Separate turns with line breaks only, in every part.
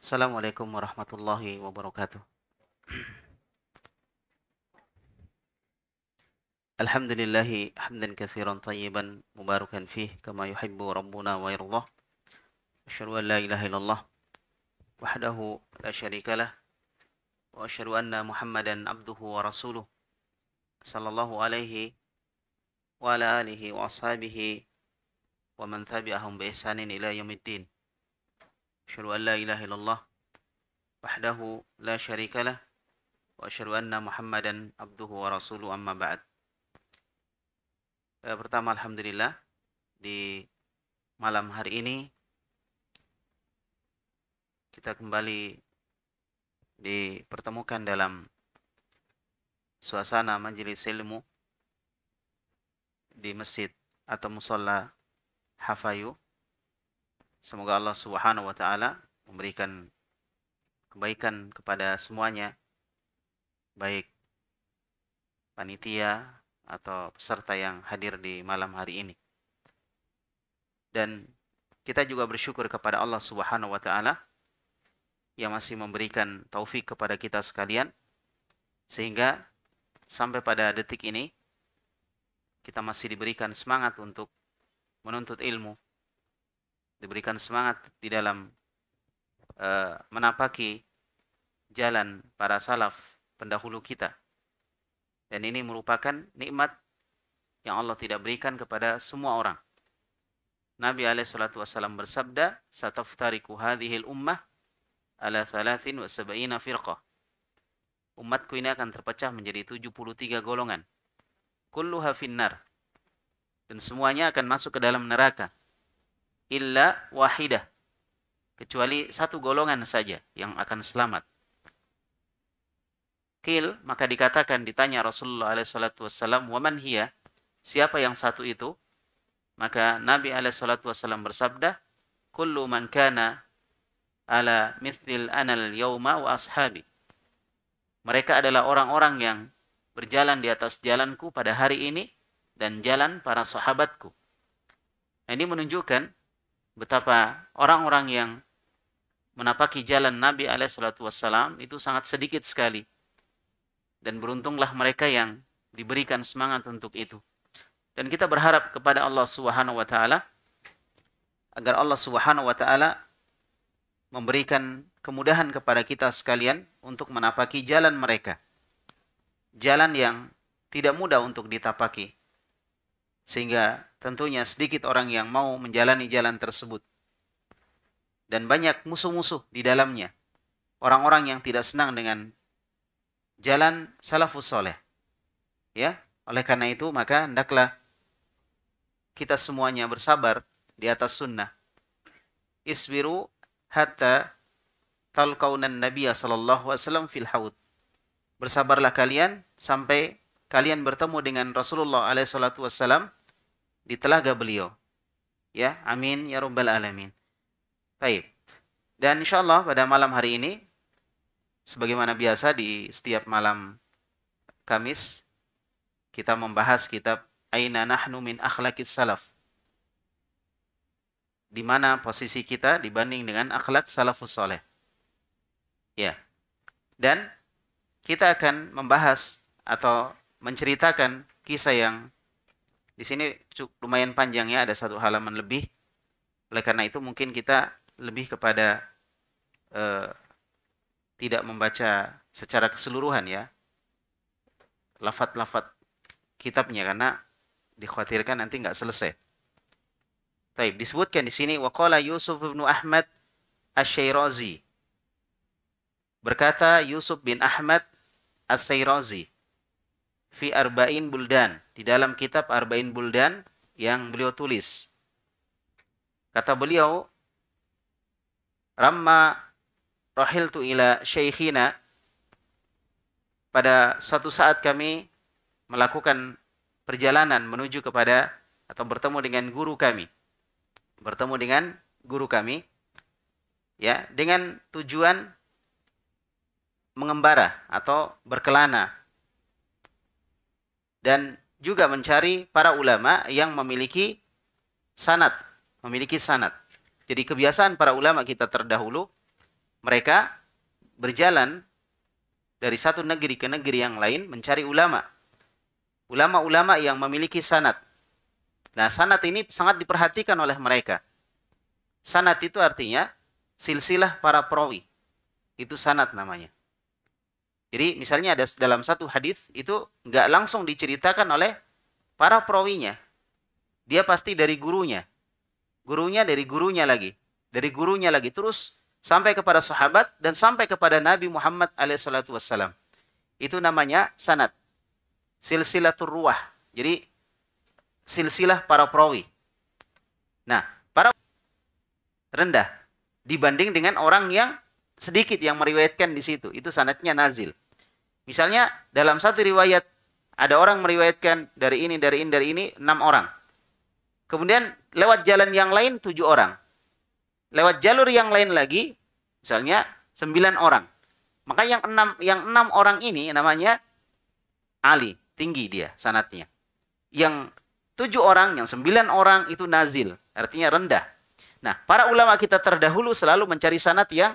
السلام عليكم ورحمة الله وبركاته الحمد لله حمدا كثيرا طيبا مباركا فيه كما يحب ربنا ويرضاه أشهد أن لا إله إلا الله وحده لا شريك له وأشهد أن محمدا عبده ورسوله صلى الله عليه وعلى آله وأصحابه ومن تبعهم بإحسان إلى يوم الدين أشهد أن لا إله إلا الله وحده لا شريك له وأشهد أن محمدا عبده ورسوله أما بعد eh, Pertama Alhamdulillah di malam hari ini kita kembali dipertemukan dalam suasana majelis ilmu di masjid atau musola Hafayu Semoga Allah Subhanahu wa taala memberikan kebaikan kepada semuanya baik panitia atau peserta yang hadir di malam hari ini. Dan kita juga bersyukur kepada Allah Subhanahu wa taala yang masih memberikan taufik kepada kita sekalian sehingga sampai pada detik ini kita masih diberikan semangat untuk menuntut ilmu diberikan semangat di dalam e, menapaki jalan para salaf pendahulu kita. Dan ini merupakan nikmat yang Allah tidak berikan kepada semua orang. Nabi alaihi wasallam bersabda, "Sataftariku hadhil ummah ala 73 firqah." Umatku ini akan terpecah menjadi 73 golongan. Kulluha finnar. Dan semuanya akan masuk ke dalam neraka illa wahidah kecuali satu golongan saja yang akan selamat. Kil, maka dikatakan ditanya Rasulullah alaihissalatu wassalam, waman hiya, siapa yang satu itu? Maka Nabi saw wasallam bersabda, kullu man kana ala mithil anal yauma wa ashabi. Mereka adalah orang-orang yang berjalan di atas jalanku pada hari ini dan jalan para sahabatku. Nah, ini menunjukkan betapa orang-orang yang menapaki jalan Nabi Alaihissalam itu sangat sedikit sekali. Dan beruntunglah mereka yang diberikan semangat untuk itu. Dan kita berharap kepada Allah Subhanahu wa taala agar Allah Subhanahu wa taala memberikan kemudahan kepada kita sekalian untuk menapaki jalan mereka. Jalan yang tidak mudah untuk ditapaki sehingga tentunya sedikit orang yang mau menjalani jalan tersebut dan banyak musuh-musuh di dalamnya orang-orang yang tidak senang dengan jalan salafus soleh ya oleh karena itu maka hendaklah kita semuanya bersabar di atas sunnah isbiru hatta talqaunan nabiyya sallallahu wasallam fil haud bersabarlah kalian sampai kalian bertemu dengan Rasulullah alaihi salatu wasallam di telaga beliau. Ya, amin ya rabbal alamin. Baik. Dan insya Allah pada malam hari ini, sebagaimana biasa di setiap malam Kamis, kita membahas kitab Aina Nahnu Min Akhlaqis Salaf. Di mana posisi kita dibanding dengan akhlak salafus soleh. Ya. Dan kita akan membahas atau menceritakan kisah yang di sini lumayan panjang ya, ada satu halaman lebih. Oleh karena itu mungkin kita lebih kepada eh, tidak membaca secara keseluruhan ya lafat-lafat kitabnya karena dikhawatirkan nanti nggak selesai. Taib disebutkan di sini waqala Yusuf bin Ahmad asy Syirazi berkata Yusuf bin Ahmad asy Syirazi fi arba'in buldan di dalam kitab Arba'in Buldan yang beliau tulis. Kata beliau, Ramma rahiltu ila syekhina pada suatu saat kami melakukan perjalanan menuju kepada atau bertemu dengan guru kami. Bertemu dengan guru kami ya dengan tujuan mengembara atau berkelana dan juga mencari para ulama yang memiliki sanat, memiliki sanat. Jadi kebiasaan para ulama kita terdahulu, mereka berjalan dari satu negeri ke negeri yang lain mencari ulama. Ulama-ulama yang memiliki sanat. Nah, sanat ini sangat diperhatikan oleh mereka. Sanat itu artinya silsilah para perawi. Itu sanat namanya. Jadi misalnya ada dalam satu hadis itu nggak langsung diceritakan oleh para perawinya. Dia pasti dari gurunya. Gurunya dari gurunya lagi. Dari gurunya lagi. Terus sampai kepada sahabat dan sampai kepada Nabi Muhammad alaihissalatu Itu namanya sanat. silsilah ruah. Jadi silsilah para perawi. Nah, para rendah dibanding dengan orang yang sedikit yang meriwayatkan di situ. Itu sanatnya nazil. Misalnya dalam satu riwayat ada orang meriwayatkan dari ini, dari ini, dari ini, enam orang. Kemudian lewat jalan yang lain tujuh orang. Lewat jalur yang lain lagi, misalnya sembilan orang. Maka yang enam yang enam orang ini namanya Ali, tinggi dia sanatnya. Yang tujuh orang, yang sembilan orang itu nazil, artinya rendah. Nah, para ulama kita terdahulu selalu mencari sanat yang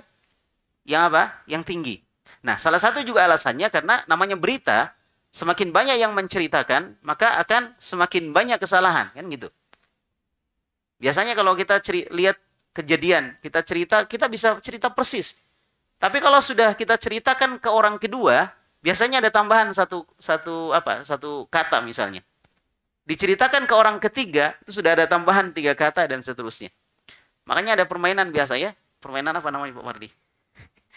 yang apa? Yang tinggi. Nah, salah satu juga alasannya karena namanya berita, semakin banyak yang menceritakan, maka akan semakin banyak kesalahan, kan gitu. Biasanya kalau kita ceri- lihat kejadian, kita cerita, kita bisa cerita persis. Tapi kalau sudah kita ceritakan ke orang kedua, biasanya ada tambahan satu satu apa? Satu kata misalnya. Diceritakan ke orang ketiga, itu sudah ada tambahan tiga kata dan seterusnya. Makanya ada permainan biasa ya. Permainan apa namanya Pak Mardi?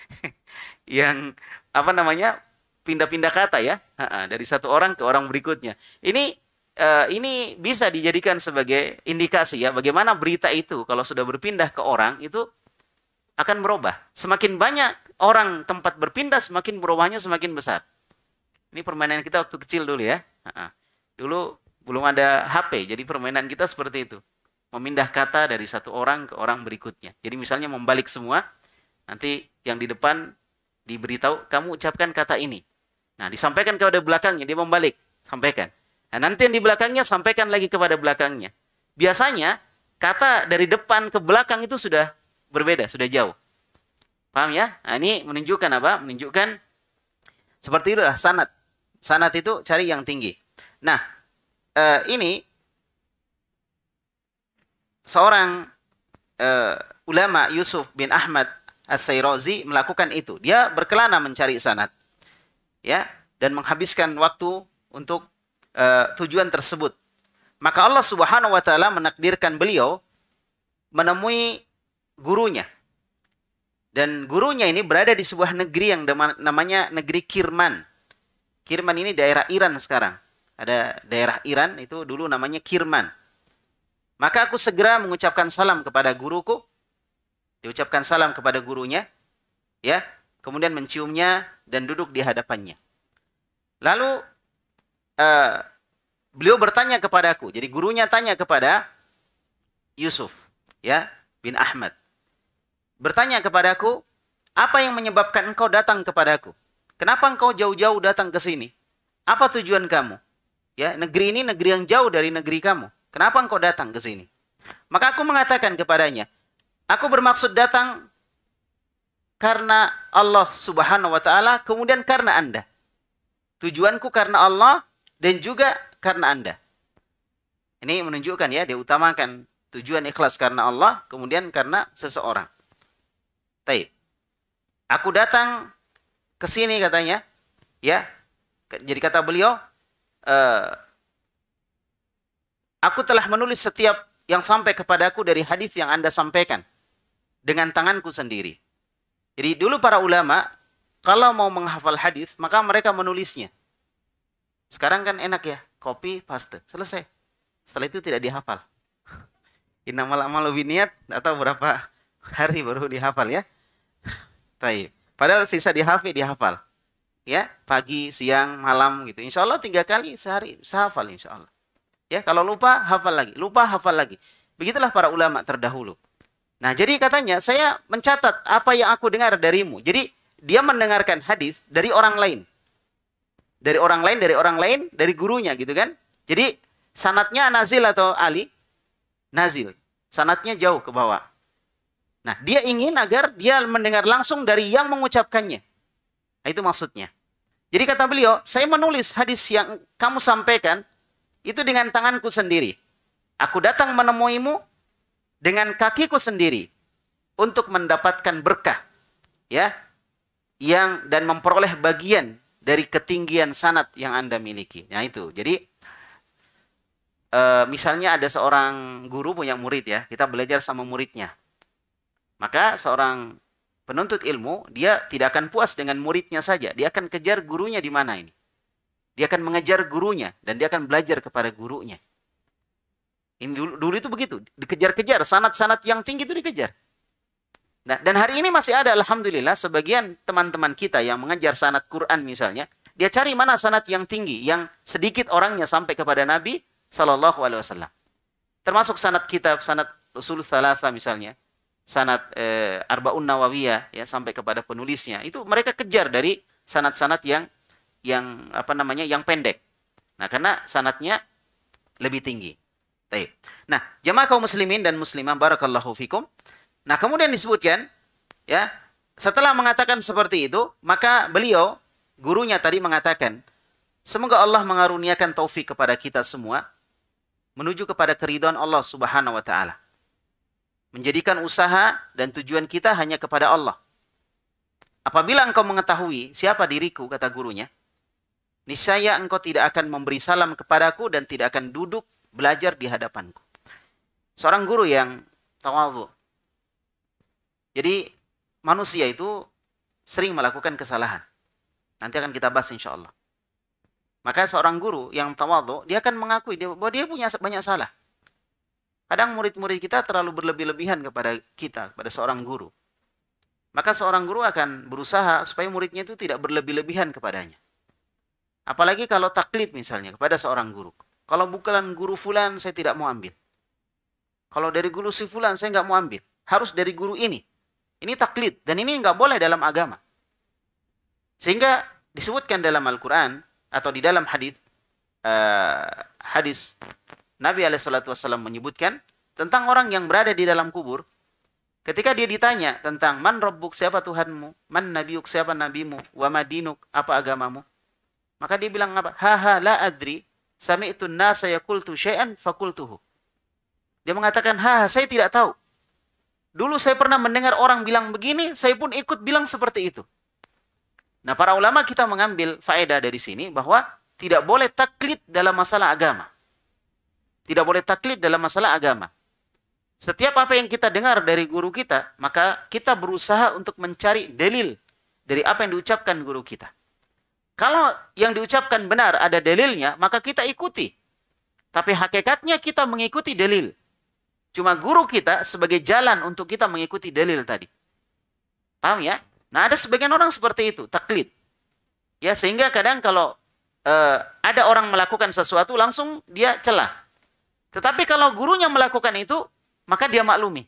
yang apa namanya pindah-pindah kata ya dari satu orang ke orang berikutnya. Ini eh, ini bisa dijadikan sebagai indikasi ya bagaimana berita itu kalau sudah berpindah ke orang itu akan berubah. Semakin banyak orang tempat berpindah semakin berubahnya semakin besar. Ini permainan kita waktu kecil dulu ya. Dulu belum ada HP jadi permainan kita seperti itu. Memindah kata dari satu orang ke orang berikutnya. Jadi misalnya membalik semua nanti yang di depan diberitahu kamu ucapkan kata ini. Nah, disampaikan kepada belakangnya, dia membalik, sampaikan. Nah, nanti yang di belakangnya sampaikan lagi kepada belakangnya. Biasanya kata dari depan ke belakang itu sudah berbeda, sudah jauh. Paham ya? Nah, ini menunjukkan apa? Menunjukkan seperti itulah sanat. Sanat itu cari yang tinggi. Nah, eh, ini seorang eh, ulama Yusuf bin Ahmad as sayrozi melakukan itu. Dia berkelana mencari sanat. Ya, dan menghabiskan waktu untuk uh, tujuan tersebut. Maka Allah Subhanahu wa taala menakdirkan beliau menemui gurunya. Dan gurunya ini berada di sebuah negeri yang namanya negeri Kirman. Kirman ini daerah Iran sekarang. Ada daerah Iran itu dulu namanya Kirman. Maka aku segera mengucapkan salam kepada guruku Diucapkan salam kepada gurunya, ya, kemudian menciumnya dan duduk di hadapannya. Lalu uh, beliau bertanya kepadaku. Jadi gurunya tanya kepada Yusuf, ya, bin Ahmad. Bertanya kepadaku, apa yang menyebabkan engkau datang kepadaku? Kenapa engkau jauh-jauh datang ke sini? Apa tujuan kamu? Ya, negeri ini negeri yang jauh dari negeri kamu. Kenapa engkau datang ke sini? Maka aku mengatakan kepadanya, Aku bermaksud datang karena Allah Subhanahu wa taala, kemudian karena Anda. Tujuanku karena Allah dan juga karena Anda. Ini menunjukkan ya, dia utamakan tujuan ikhlas karena Allah, kemudian karena seseorang. Taib. Aku datang ke sini katanya, ya. Jadi kata beliau, e, aku telah menulis setiap yang sampai kepadaku dari hadis yang Anda sampaikan dengan tanganku sendiri. Jadi dulu para ulama kalau mau menghafal hadis maka mereka menulisnya. Sekarang kan enak ya, copy paste, selesai. Setelah itu tidak dihafal. Innamal a'malu niat atau berapa hari baru dihafal ya. Tapi Padahal sisa dihafal dihafal. Ya, pagi, siang, malam gitu. Insya Allah tiga kali sehari sehafal insya Allah. Ya, kalau lupa hafal lagi, lupa hafal lagi. Begitulah para ulama terdahulu. Nah, jadi katanya saya mencatat apa yang aku dengar darimu. Jadi dia mendengarkan hadis dari orang lain. Dari orang lain, dari orang lain, dari gurunya gitu kan. Jadi sanatnya Nazil atau Ali. Nazil. Sanatnya jauh ke bawah. Nah, dia ingin agar dia mendengar langsung dari yang mengucapkannya. Nah, itu maksudnya. Jadi kata beliau, saya menulis hadis yang kamu sampaikan itu dengan tanganku sendiri. Aku datang menemuimu, dengan kakiku sendiri untuk mendapatkan berkah ya yang dan memperoleh bagian dari ketinggian sanat yang Anda miliki. Nah itu. Jadi e, misalnya ada seorang guru punya murid ya, kita belajar sama muridnya. Maka seorang penuntut ilmu dia tidak akan puas dengan muridnya saja, dia akan kejar gurunya di mana ini. Dia akan mengejar gurunya dan dia akan belajar kepada gurunya. Ini dulu, dulu itu begitu, dikejar-kejar, sanat-sanat yang tinggi itu dikejar. Nah, dan hari ini masih ada, alhamdulillah, sebagian teman-teman kita yang mengejar sanat Quran misalnya, dia cari mana sanat yang tinggi, yang sedikit orangnya sampai kepada Nabi Shallallahu Alaihi Wasallam. Termasuk sanat kitab, sanat Rasul Salafah misalnya, sanat eh, Arbaun Nawawiyah ya sampai kepada penulisnya. Itu mereka kejar dari sanat-sanat yang yang apa namanya yang pendek. Nah, karena sanatnya lebih tinggi. Taib. Nah, jemaah kaum muslimin dan muslimah barakallahu fikum. Nah, kemudian disebutkan ya, setelah mengatakan seperti itu, maka beliau gurunya tadi mengatakan, semoga Allah mengaruniakan taufik kepada kita semua menuju kepada keridhaan Allah Subhanahu wa taala. Menjadikan usaha dan tujuan kita hanya kepada Allah. Apabila engkau mengetahui siapa diriku, kata gurunya, niscaya engkau tidak akan memberi salam kepadaku dan tidak akan duduk belajar di hadapanku. Seorang guru yang tawadhu. Jadi manusia itu sering melakukan kesalahan. Nanti akan kita bahas insya Allah. Maka seorang guru yang tawadhu, dia akan mengakui bahwa dia punya banyak salah. Kadang murid-murid kita terlalu berlebih-lebihan kepada kita, kepada seorang guru. Maka seorang guru akan berusaha supaya muridnya itu tidak berlebih-lebihan kepadanya. Apalagi kalau taklid misalnya kepada seorang guru. Kalau bukan guru fulan, saya tidak mau ambil. Kalau dari guru si fulan, saya nggak mau ambil. Harus dari guru ini. Ini taklid. Dan ini nggak boleh dalam agama. Sehingga disebutkan dalam Al-Quran atau di dalam hadis uh, eh, hadis Nabi SAW menyebutkan tentang orang yang berada di dalam kubur. Ketika dia ditanya tentang man rabbuk siapa Tuhanmu, man nabiuk siapa nabimu, wa madinuk apa agamamu. Maka dia bilang apa? Haha la adri itu nasa yaqultu syai'an fakultuhu. Dia mengatakan, "Ha, saya tidak tahu. Dulu saya pernah mendengar orang bilang begini, saya pun ikut bilang seperti itu." Nah, para ulama kita mengambil faedah dari sini bahwa tidak boleh taklid dalam masalah agama. Tidak boleh taklid dalam masalah agama. Setiap apa yang kita dengar dari guru kita, maka kita berusaha untuk mencari dalil dari apa yang diucapkan guru kita. Kalau yang diucapkan benar ada dalilnya, maka kita ikuti. Tapi hakikatnya kita mengikuti dalil. Cuma guru kita sebagai jalan untuk kita mengikuti dalil tadi. Paham ya? Nah ada sebagian orang seperti itu, taklid. Ya sehingga kadang kalau uh, ada orang melakukan sesuatu langsung dia celah. Tetapi kalau gurunya melakukan itu, maka dia maklumi.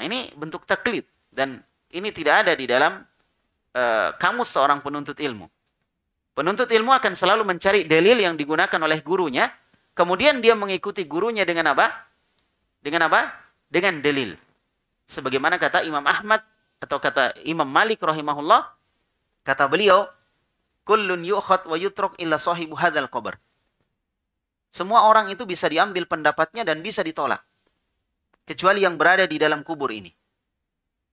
Nah, ini bentuk taklid dan ini tidak ada di dalam uh, kamus seorang penuntut ilmu. Penuntut ilmu akan selalu mencari dalil yang digunakan oleh gurunya, kemudian dia mengikuti gurunya dengan apa? Dengan apa? Dengan dalil. Sebagaimana kata Imam Ahmad atau kata Imam Malik rahimahullah, kata beliau, "Kullun yu'khad wa yutruk illa sahibu hadzal qabr." Semua orang itu bisa diambil pendapatnya dan bisa ditolak. Kecuali yang berada di dalam kubur ini.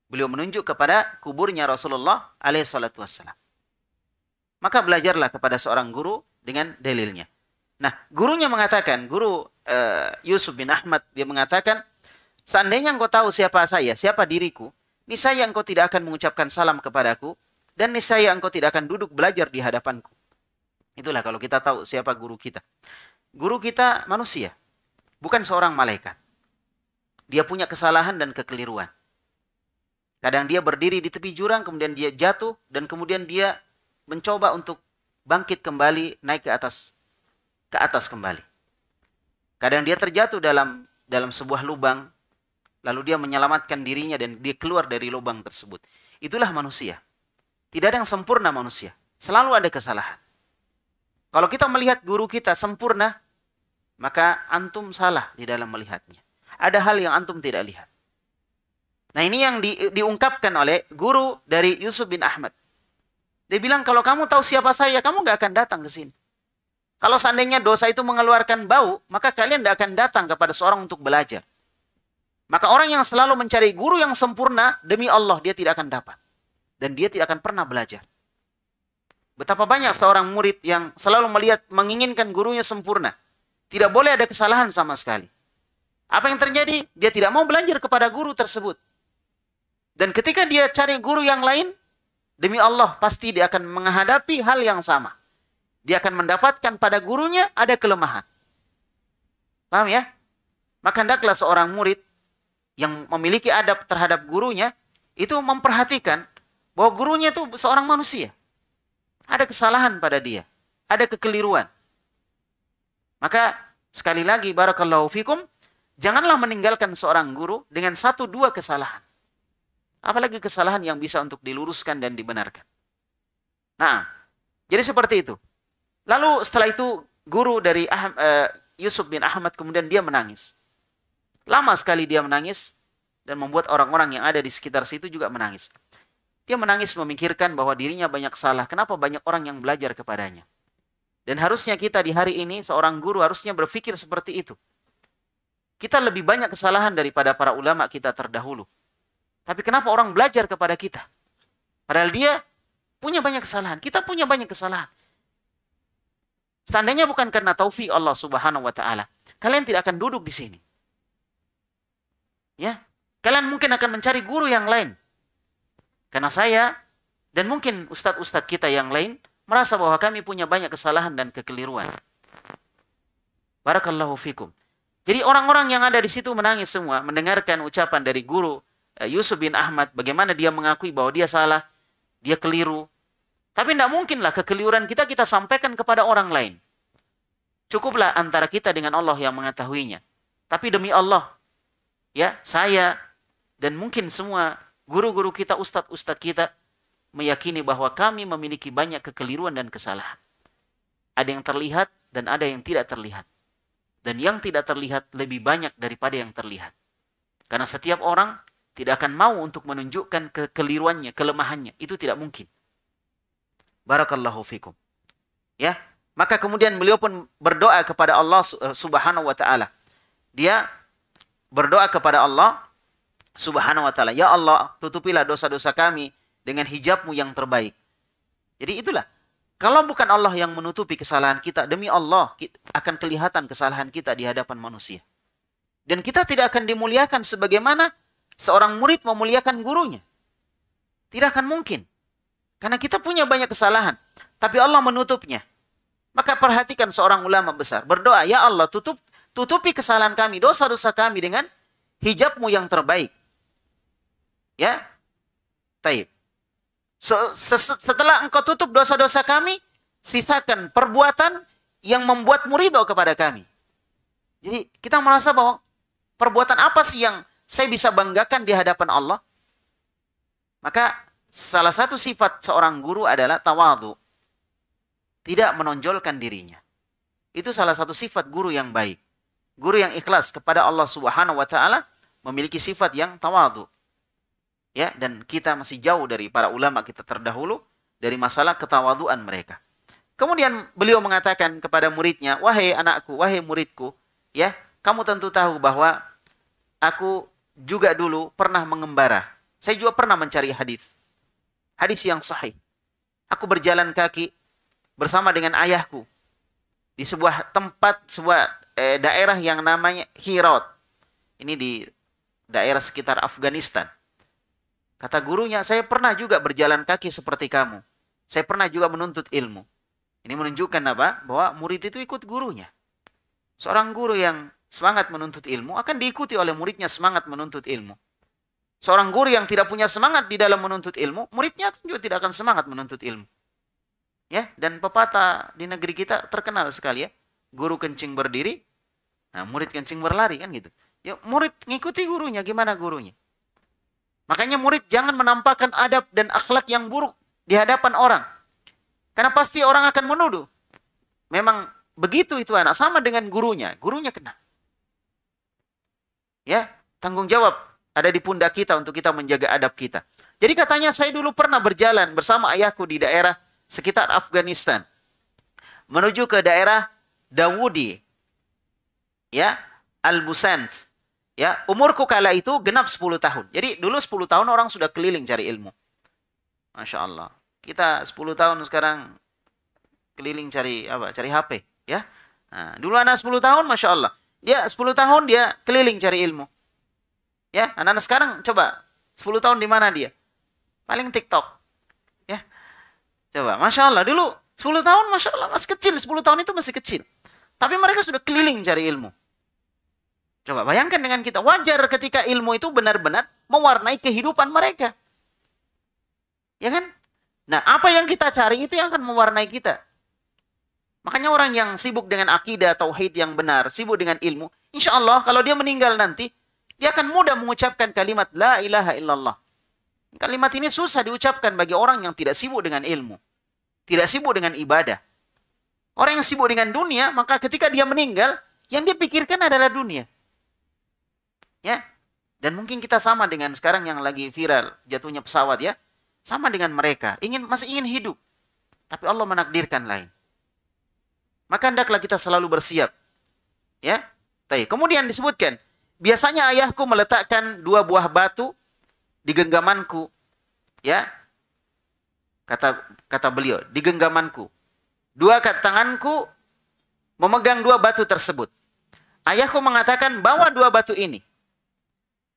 Beliau menunjuk kepada kuburnya Rasulullah alaihi wassalam maka belajarlah kepada seorang guru dengan dalilnya. Nah, gurunya mengatakan, guru uh, Yusuf bin Ahmad dia mengatakan, seandainya engkau tahu siapa saya, siapa diriku, niscaya engkau tidak akan mengucapkan salam kepadaku dan niscaya engkau tidak akan duduk belajar di hadapanku. Itulah kalau kita tahu siapa guru kita. Guru kita manusia, bukan seorang malaikat. Dia punya kesalahan dan kekeliruan. Kadang dia berdiri di tepi jurang, kemudian dia jatuh, dan kemudian dia mencoba untuk bangkit kembali, naik ke atas ke atas kembali. Kadang dia terjatuh dalam dalam sebuah lubang, lalu dia menyelamatkan dirinya dan dia keluar dari lubang tersebut. Itulah manusia. Tidak ada yang sempurna manusia. Selalu ada kesalahan. Kalau kita melihat guru kita sempurna, maka antum salah di dalam melihatnya. Ada hal yang antum tidak lihat. Nah ini yang di, diungkapkan oleh guru dari Yusuf bin Ahmad. Dia bilang, kalau kamu tahu siapa saya, kamu nggak akan datang ke sini. Kalau seandainya dosa itu mengeluarkan bau, maka kalian tidak akan datang kepada seorang untuk belajar. Maka orang yang selalu mencari guru yang sempurna, demi Allah, dia tidak akan dapat. Dan dia tidak akan pernah belajar. Betapa banyak seorang murid yang selalu melihat, menginginkan gurunya sempurna. Tidak boleh ada kesalahan sama sekali. Apa yang terjadi? Dia tidak mau belajar kepada guru tersebut. Dan ketika dia cari guru yang lain, Demi Allah, pasti dia akan menghadapi hal yang sama. Dia akan mendapatkan pada gurunya ada kelemahan. Paham ya? Maka hendaklah seorang murid yang memiliki adab terhadap gurunya itu memperhatikan bahwa gurunya itu seorang manusia. Ada kesalahan pada dia, ada kekeliruan. Maka sekali lagi barakallahu fikum, janganlah meninggalkan seorang guru dengan satu dua kesalahan. Apalagi kesalahan yang bisa untuk diluruskan dan dibenarkan. Nah, jadi seperti itu. Lalu setelah itu guru dari eh, Yusuf bin Ahmad kemudian dia menangis. Lama sekali dia menangis dan membuat orang-orang yang ada di sekitar situ juga menangis. Dia menangis memikirkan bahwa dirinya banyak salah. Kenapa banyak orang yang belajar kepadanya? Dan harusnya kita di hari ini seorang guru harusnya berpikir seperti itu. Kita lebih banyak kesalahan daripada para ulama kita terdahulu. Tapi kenapa orang belajar kepada kita? Padahal dia punya banyak kesalahan. Kita punya banyak kesalahan. Seandainya bukan karena taufik Allah Subhanahu wa taala, kalian tidak akan duduk di sini. Ya. Kalian mungkin akan mencari guru yang lain. Karena saya dan mungkin ustadz-ustadz kita yang lain merasa bahwa kami punya banyak kesalahan dan kekeliruan. Barakallahu fikum. Jadi orang-orang yang ada di situ menangis semua mendengarkan ucapan dari guru Eh, Yusuf bin Ahmad, bagaimana dia mengakui bahwa dia salah, dia keliru. Tapi tidak mungkinlah kekeliruan kita kita sampaikan kepada orang lain. Cukuplah antara kita dengan Allah yang mengetahuinya. Tapi demi Allah, ya saya dan mungkin semua guru-guru kita, ustadz-ustadz kita meyakini bahwa kami memiliki banyak kekeliruan dan kesalahan. Ada yang terlihat dan ada yang tidak terlihat. Dan yang tidak terlihat lebih banyak daripada yang terlihat. Karena setiap orang tidak akan mau untuk menunjukkan kekeliruannya, kelemahannya. Itu tidak mungkin. Barakallahu fikum. Ya, maka kemudian beliau pun berdoa kepada Allah eh, Subhanahu wa taala. Dia berdoa kepada Allah Subhanahu wa taala, "Ya Allah, tutupilah dosa-dosa kami dengan hijabmu yang terbaik." Jadi itulah kalau bukan Allah yang menutupi kesalahan kita, demi Allah akan kelihatan kesalahan kita di hadapan manusia. Dan kita tidak akan dimuliakan sebagaimana seorang murid memuliakan gurunya. Tidak akan mungkin. Karena kita punya banyak kesalahan. Tapi Allah menutupnya. Maka perhatikan seorang ulama besar. Berdoa, Ya Allah tutup tutupi kesalahan kami, dosa-dosa kami dengan hijabmu yang terbaik. Ya? Taib. So, setelah engkau tutup dosa-dosa kami, sisakan perbuatan yang membuat murid kepada kami. Jadi kita merasa bahwa perbuatan apa sih yang saya bisa banggakan di hadapan Allah? Maka salah satu sifat seorang guru adalah tawadu. Tidak menonjolkan dirinya. Itu salah satu sifat guru yang baik. Guru yang ikhlas kepada Allah Subhanahu wa taala memiliki sifat yang tawadu. Ya, dan kita masih jauh dari para ulama kita terdahulu dari masalah ketawaduan mereka. Kemudian beliau mengatakan kepada muridnya, "Wahai anakku, wahai muridku, ya, kamu tentu tahu bahwa aku juga dulu pernah mengembara. Saya juga pernah mencari hadis. Hadis yang sahih. Aku berjalan kaki bersama dengan ayahku di sebuah tempat, sebuah eh, daerah yang namanya Hirot. Ini di daerah sekitar Afghanistan. Kata gurunya, saya pernah juga berjalan kaki seperti kamu. Saya pernah juga menuntut ilmu. Ini menunjukkan apa? Bahwa murid itu ikut gurunya. Seorang guru yang semangat menuntut ilmu akan diikuti oleh muridnya semangat menuntut ilmu. Seorang guru yang tidak punya semangat di dalam menuntut ilmu, muridnya juga tidak akan semangat menuntut ilmu. Ya, dan pepatah di negeri kita terkenal sekali ya. Guru kencing berdiri, nah murid kencing berlari kan gitu. Ya, murid ngikuti gurunya, gimana gurunya? Makanya murid jangan menampakkan adab dan akhlak yang buruk di hadapan orang. Karena pasti orang akan menuduh. Memang begitu itu anak sama dengan gurunya, gurunya kena. Ya, tanggung jawab ada di pundak kita untuk kita menjaga adab kita. Jadi katanya saya dulu pernah berjalan bersama ayahku di daerah sekitar Afghanistan menuju ke daerah Dawudi ya Al-Busans ya umurku kala itu genap 10 tahun. Jadi dulu 10 tahun orang sudah keliling cari ilmu. Masya Allah. Kita 10 tahun sekarang keliling cari apa? Cari HP, ya. Nah, dulu anak 10 tahun, Masya Allah. Ya, 10 tahun dia keliling cari ilmu. Ya, anak-anak sekarang coba 10 tahun di mana dia? Paling TikTok. Ya. Coba, Masya Allah. Dulu 10 tahun Masya Allah masih kecil. 10 tahun itu masih kecil. Tapi mereka sudah keliling cari ilmu. Coba bayangkan dengan kita. Wajar ketika ilmu itu benar-benar mewarnai kehidupan mereka. Ya kan? Nah, apa yang kita cari itu yang akan mewarnai kita. Makanya orang yang sibuk dengan akidah, tauhid yang benar, sibuk dengan ilmu, insya Allah kalau dia meninggal nanti, dia akan mudah mengucapkan kalimat La ilaha illallah. Kalimat ini susah diucapkan bagi orang yang tidak sibuk dengan ilmu. Tidak sibuk dengan ibadah. Orang yang sibuk dengan dunia, maka ketika dia meninggal, yang dia pikirkan adalah dunia. Ya, dan mungkin kita sama dengan sekarang yang lagi viral jatuhnya pesawat ya. Sama dengan mereka, ingin masih ingin hidup. Tapi Allah menakdirkan lain. Maka hendaklah kita selalu bersiap. Ya. Tapi kemudian disebutkan, biasanya ayahku meletakkan dua buah batu di genggamanku. Ya. Kata kata beliau, di genggamanku. Dua tanganku memegang dua batu tersebut. Ayahku mengatakan, bawa dua batu ini.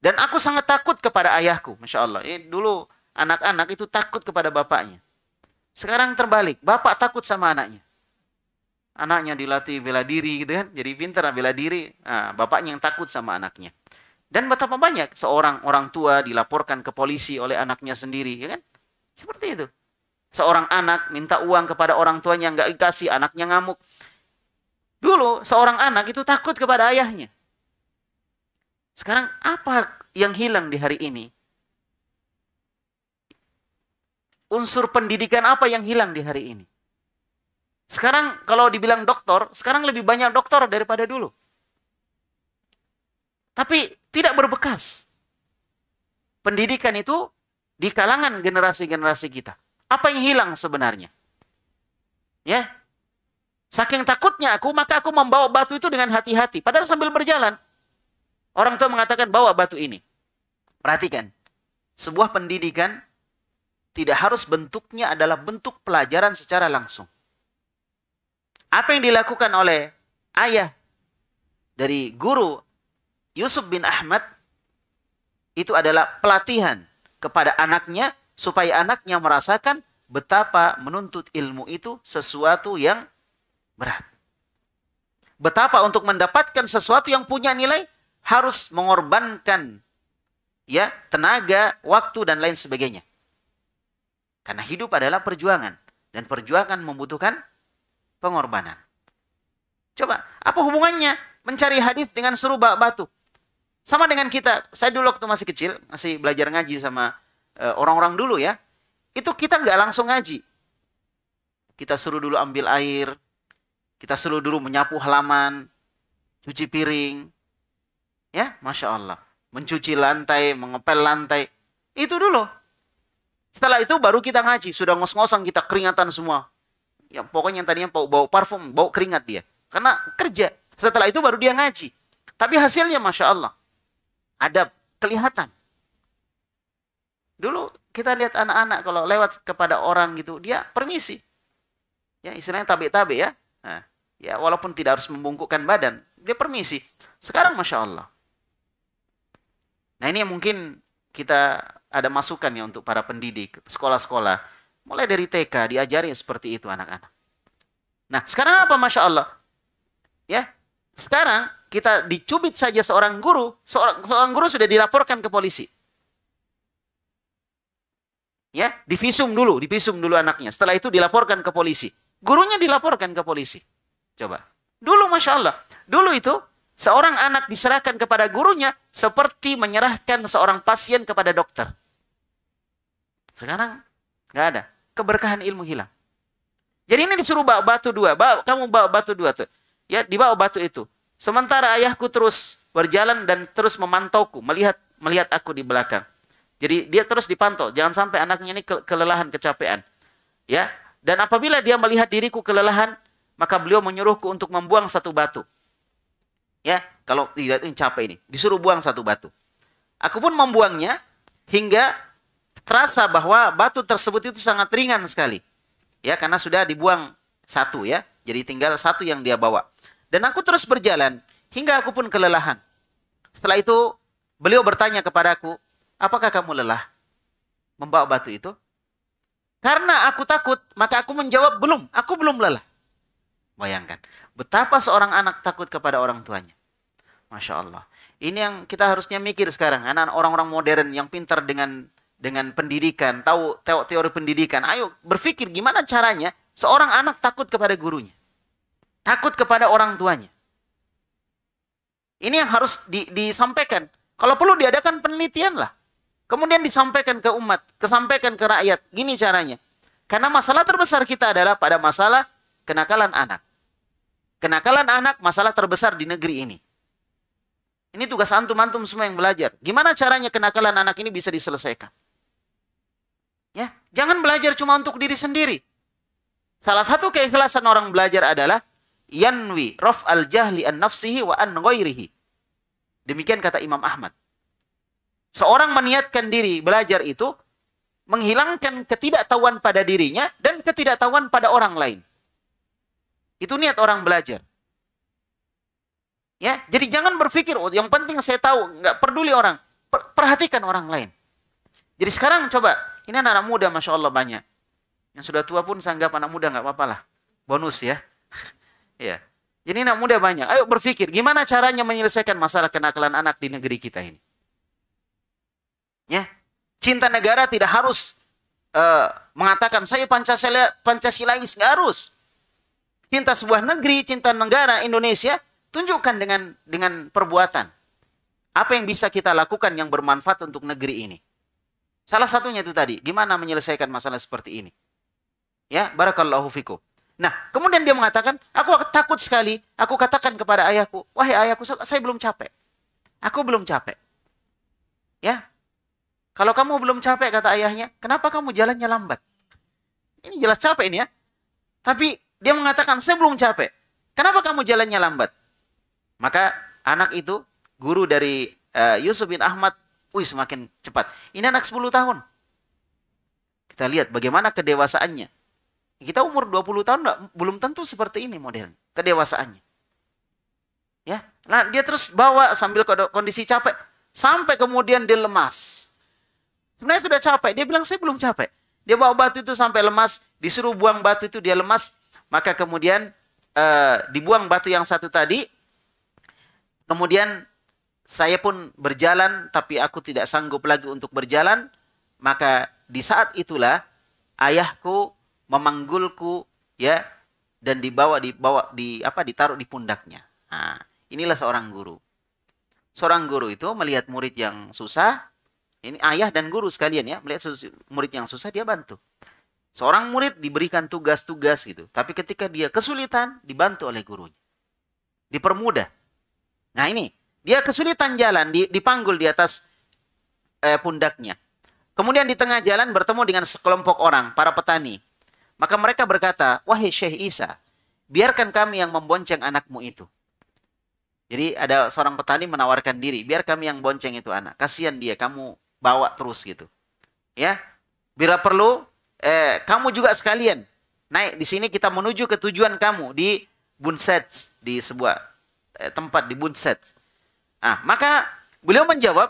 Dan aku sangat takut kepada ayahku. Masya Allah. Eh, dulu anak-anak itu takut kepada bapaknya. Sekarang terbalik. Bapak takut sama anaknya anaknya dilatih bela diri gitu kan jadi pintar bela diri nah, bapaknya yang takut sama anaknya dan betapa banyak seorang orang tua dilaporkan ke polisi oleh anaknya sendiri ya kan seperti itu seorang anak minta uang kepada orang tuanya nggak dikasih anaknya ngamuk dulu seorang anak itu takut kepada ayahnya sekarang apa yang hilang di hari ini unsur pendidikan apa yang hilang di hari ini sekarang kalau dibilang dokter, sekarang lebih banyak dokter daripada dulu. Tapi tidak berbekas. Pendidikan itu di kalangan generasi-generasi kita. Apa yang hilang sebenarnya? Ya. Saking takutnya aku, maka aku membawa batu itu dengan hati-hati. Padahal sambil berjalan. Orang tua mengatakan, bawa batu ini. Perhatikan. Sebuah pendidikan tidak harus bentuknya adalah bentuk pelajaran secara langsung. Apa yang dilakukan oleh ayah dari guru Yusuf bin Ahmad itu adalah pelatihan kepada anaknya supaya anaknya merasakan betapa menuntut ilmu itu sesuatu yang berat. Betapa untuk mendapatkan sesuatu yang punya nilai harus mengorbankan ya tenaga, waktu dan lain sebagainya. Karena hidup adalah perjuangan dan perjuangan membutuhkan pengorbanan. Coba, apa hubungannya mencari hadis dengan suruh seru batu? Sama dengan kita, saya dulu waktu masih kecil, masih belajar ngaji sama eh, orang-orang e, dulu ya. Itu kita nggak langsung ngaji. Kita suruh dulu ambil air, kita suruh dulu menyapu halaman, cuci piring. Ya, Masya Allah. Mencuci lantai, mengepel lantai. Itu dulu. Setelah itu baru kita ngaji. Sudah ngos-ngosan kita keringatan semua. Ya pokoknya yang tadinya bau parfum, bau keringat dia. Karena kerja. Setelah itu baru dia ngaji. Tapi hasilnya Masya Allah. ada Kelihatan. Dulu kita lihat anak-anak kalau lewat kepada orang gitu, dia permisi. Ya istilahnya tabe-tabe ya. Nah, ya walaupun tidak harus membungkukkan badan, dia permisi. Sekarang Masya Allah. Nah ini mungkin kita ada masukan ya untuk para pendidik, sekolah-sekolah Mulai dari TK diajarin seperti itu anak-anak. Nah, sekarang apa Masya Allah? Ya, sekarang kita dicubit saja seorang guru, seorang, seorang guru sudah dilaporkan ke polisi. Ya, divisum dulu, divisum dulu anaknya. Setelah itu dilaporkan ke polisi. Gurunya dilaporkan ke polisi. Coba. Dulu Masya Allah. Dulu itu seorang anak diserahkan kepada gurunya seperti menyerahkan seorang pasien kepada dokter. Sekarang Nggak ada. Keberkahan ilmu hilang. Jadi ini disuruh bawa batu dua. Bawa, kamu bawa batu dua tuh. Ya, dibawa batu itu. Sementara ayahku terus berjalan dan terus memantauku, melihat melihat aku di belakang. Jadi dia terus dipantau, jangan sampai anaknya ini kelelahan, kecapean. Ya. Dan apabila dia melihat diriku kelelahan, maka beliau menyuruhku untuk membuang satu batu. Ya, kalau tidak capek ini, disuruh buang satu batu. Aku pun membuangnya hingga terasa bahwa batu tersebut itu sangat ringan sekali. Ya, karena sudah dibuang satu ya. Jadi tinggal satu yang dia bawa. Dan aku terus berjalan hingga aku pun kelelahan. Setelah itu beliau bertanya kepadaku, "Apakah kamu lelah membawa batu itu?" Karena aku takut, maka aku menjawab, "Belum, aku belum lelah." Bayangkan betapa seorang anak takut kepada orang tuanya. Masya Allah. Ini yang kita harusnya mikir sekarang. Anak orang-orang modern yang pintar dengan dengan pendidikan, tahu teori pendidikan. Ayo berpikir gimana caranya seorang anak takut kepada gurunya. Takut kepada orang tuanya. Ini yang harus di, disampaikan. Kalau perlu diadakan penelitian lah. Kemudian disampaikan ke umat, kesampaikan ke rakyat. Gini caranya. Karena masalah terbesar kita adalah pada masalah kenakalan anak. Kenakalan anak masalah terbesar di negeri ini. Ini tugas antum-antum semua yang belajar. Gimana caranya kenakalan anak ini bisa diselesaikan? Ya, jangan belajar cuma untuk diri sendiri. Salah satu keikhlasan orang belajar adalah yanwi rof al jahli an nafsihi wa an ghairihi. Demikian kata Imam Ahmad. Seorang meniatkan diri belajar itu menghilangkan ketidaktahuan pada dirinya dan ketidaktahuan pada orang lain. Itu niat orang belajar. Ya, jadi jangan berpikir oh, yang penting saya tahu, nggak peduli orang. perhatikan orang lain. Jadi sekarang coba ini anak, -anak muda, masya Allah banyak. Yang sudah tua pun sanggap anak muda nggak apa-apa lah. Bonus ya. ya. Jadi anak muda banyak. Ayo berpikir, gimana caranya menyelesaikan masalah kenakalan anak di negeri kita ini? Ya, cinta negara tidak harus uh, mengatakan saya Pancasila Pancasilais nggak harus. Cinta sebuah negeri, cinta negara Indonesia tunjukkan dengan dengan perbuatan. Apa yang bisa kita lakukan yang bermanfaat untuk negeri ini? Salah satunya itu tadi, gimana menyelesaikan masalah seperti ini. Ya, barakallahu fikum. Nah, kemudian dia mengatakan, aku takut sekali. Aku katakan kepada ayahku, wahai ayahku, saya belum capek. Aku belum capek. Ya, kalau kamu belum capek, kata ayahnya, kenapa kamu jalannya lambat? Ini jelas capek ini ya. Tapi dia mengatakan, saya belum capek. Kenapa kamu jalannya lambat? Maka anak itu, guru dari uh, Yusuf bin Ahmad Wih, semakin cepat. Ini anak 10 tahun. Kita lihat bagaimana kedewasaannya. Kita umur 20 tahun enggak, belum tentu seperti ini model kedewasaannya. Ya. Nah, dia terus bawa sambil kondisi capek sampai kemudian dia lemas. Sebenarnya sudah capek, dia bilang saya belum capek. Dia bawa batu itu sampai lemas, disuruh buang batu itu dia lemas, maka kemudian uh, dibuang batu yang satu tadi. Kemudian saya pun berjalan tapi aku tidak sanggup lagi untuk berjalan, maka di saat itulah ayahku memanggulku ya dan dibawa dibawa di apa ditaruh di pundaknya. Nah, inilah seorang guru. Seorang guru itu melihat murid yang susah, ini ayah dan guru sekalian ya, melihat murid yang susah dia bantu. Seorang murid diberikan tugas-tugas gitu, tapi ketika dia kesulitan dibantu oleh gurunya. Dipermudah. Nah, ini dia kesulitan jalan, dipanggul di atas eh, pundaknya. Kemudian di tengah jalan bertemu dengan sekelompok orang, para petani. Maka mereka berkata, wahai Syekh Isa, biarkan kami yang membonceng anakmu itu. Jadi ada seorang petani menawarkan diri, biar kami yang bonceng itu anak. Kasihan dia, kamu bawa terus gitu. Ya, bila perlu, eh, kamu juga sekalian naik di sini kita menuju ke tujuan kamu di Bunset, di sebuah eh, tempat di Bunset. Ah, maka beliau menjawab,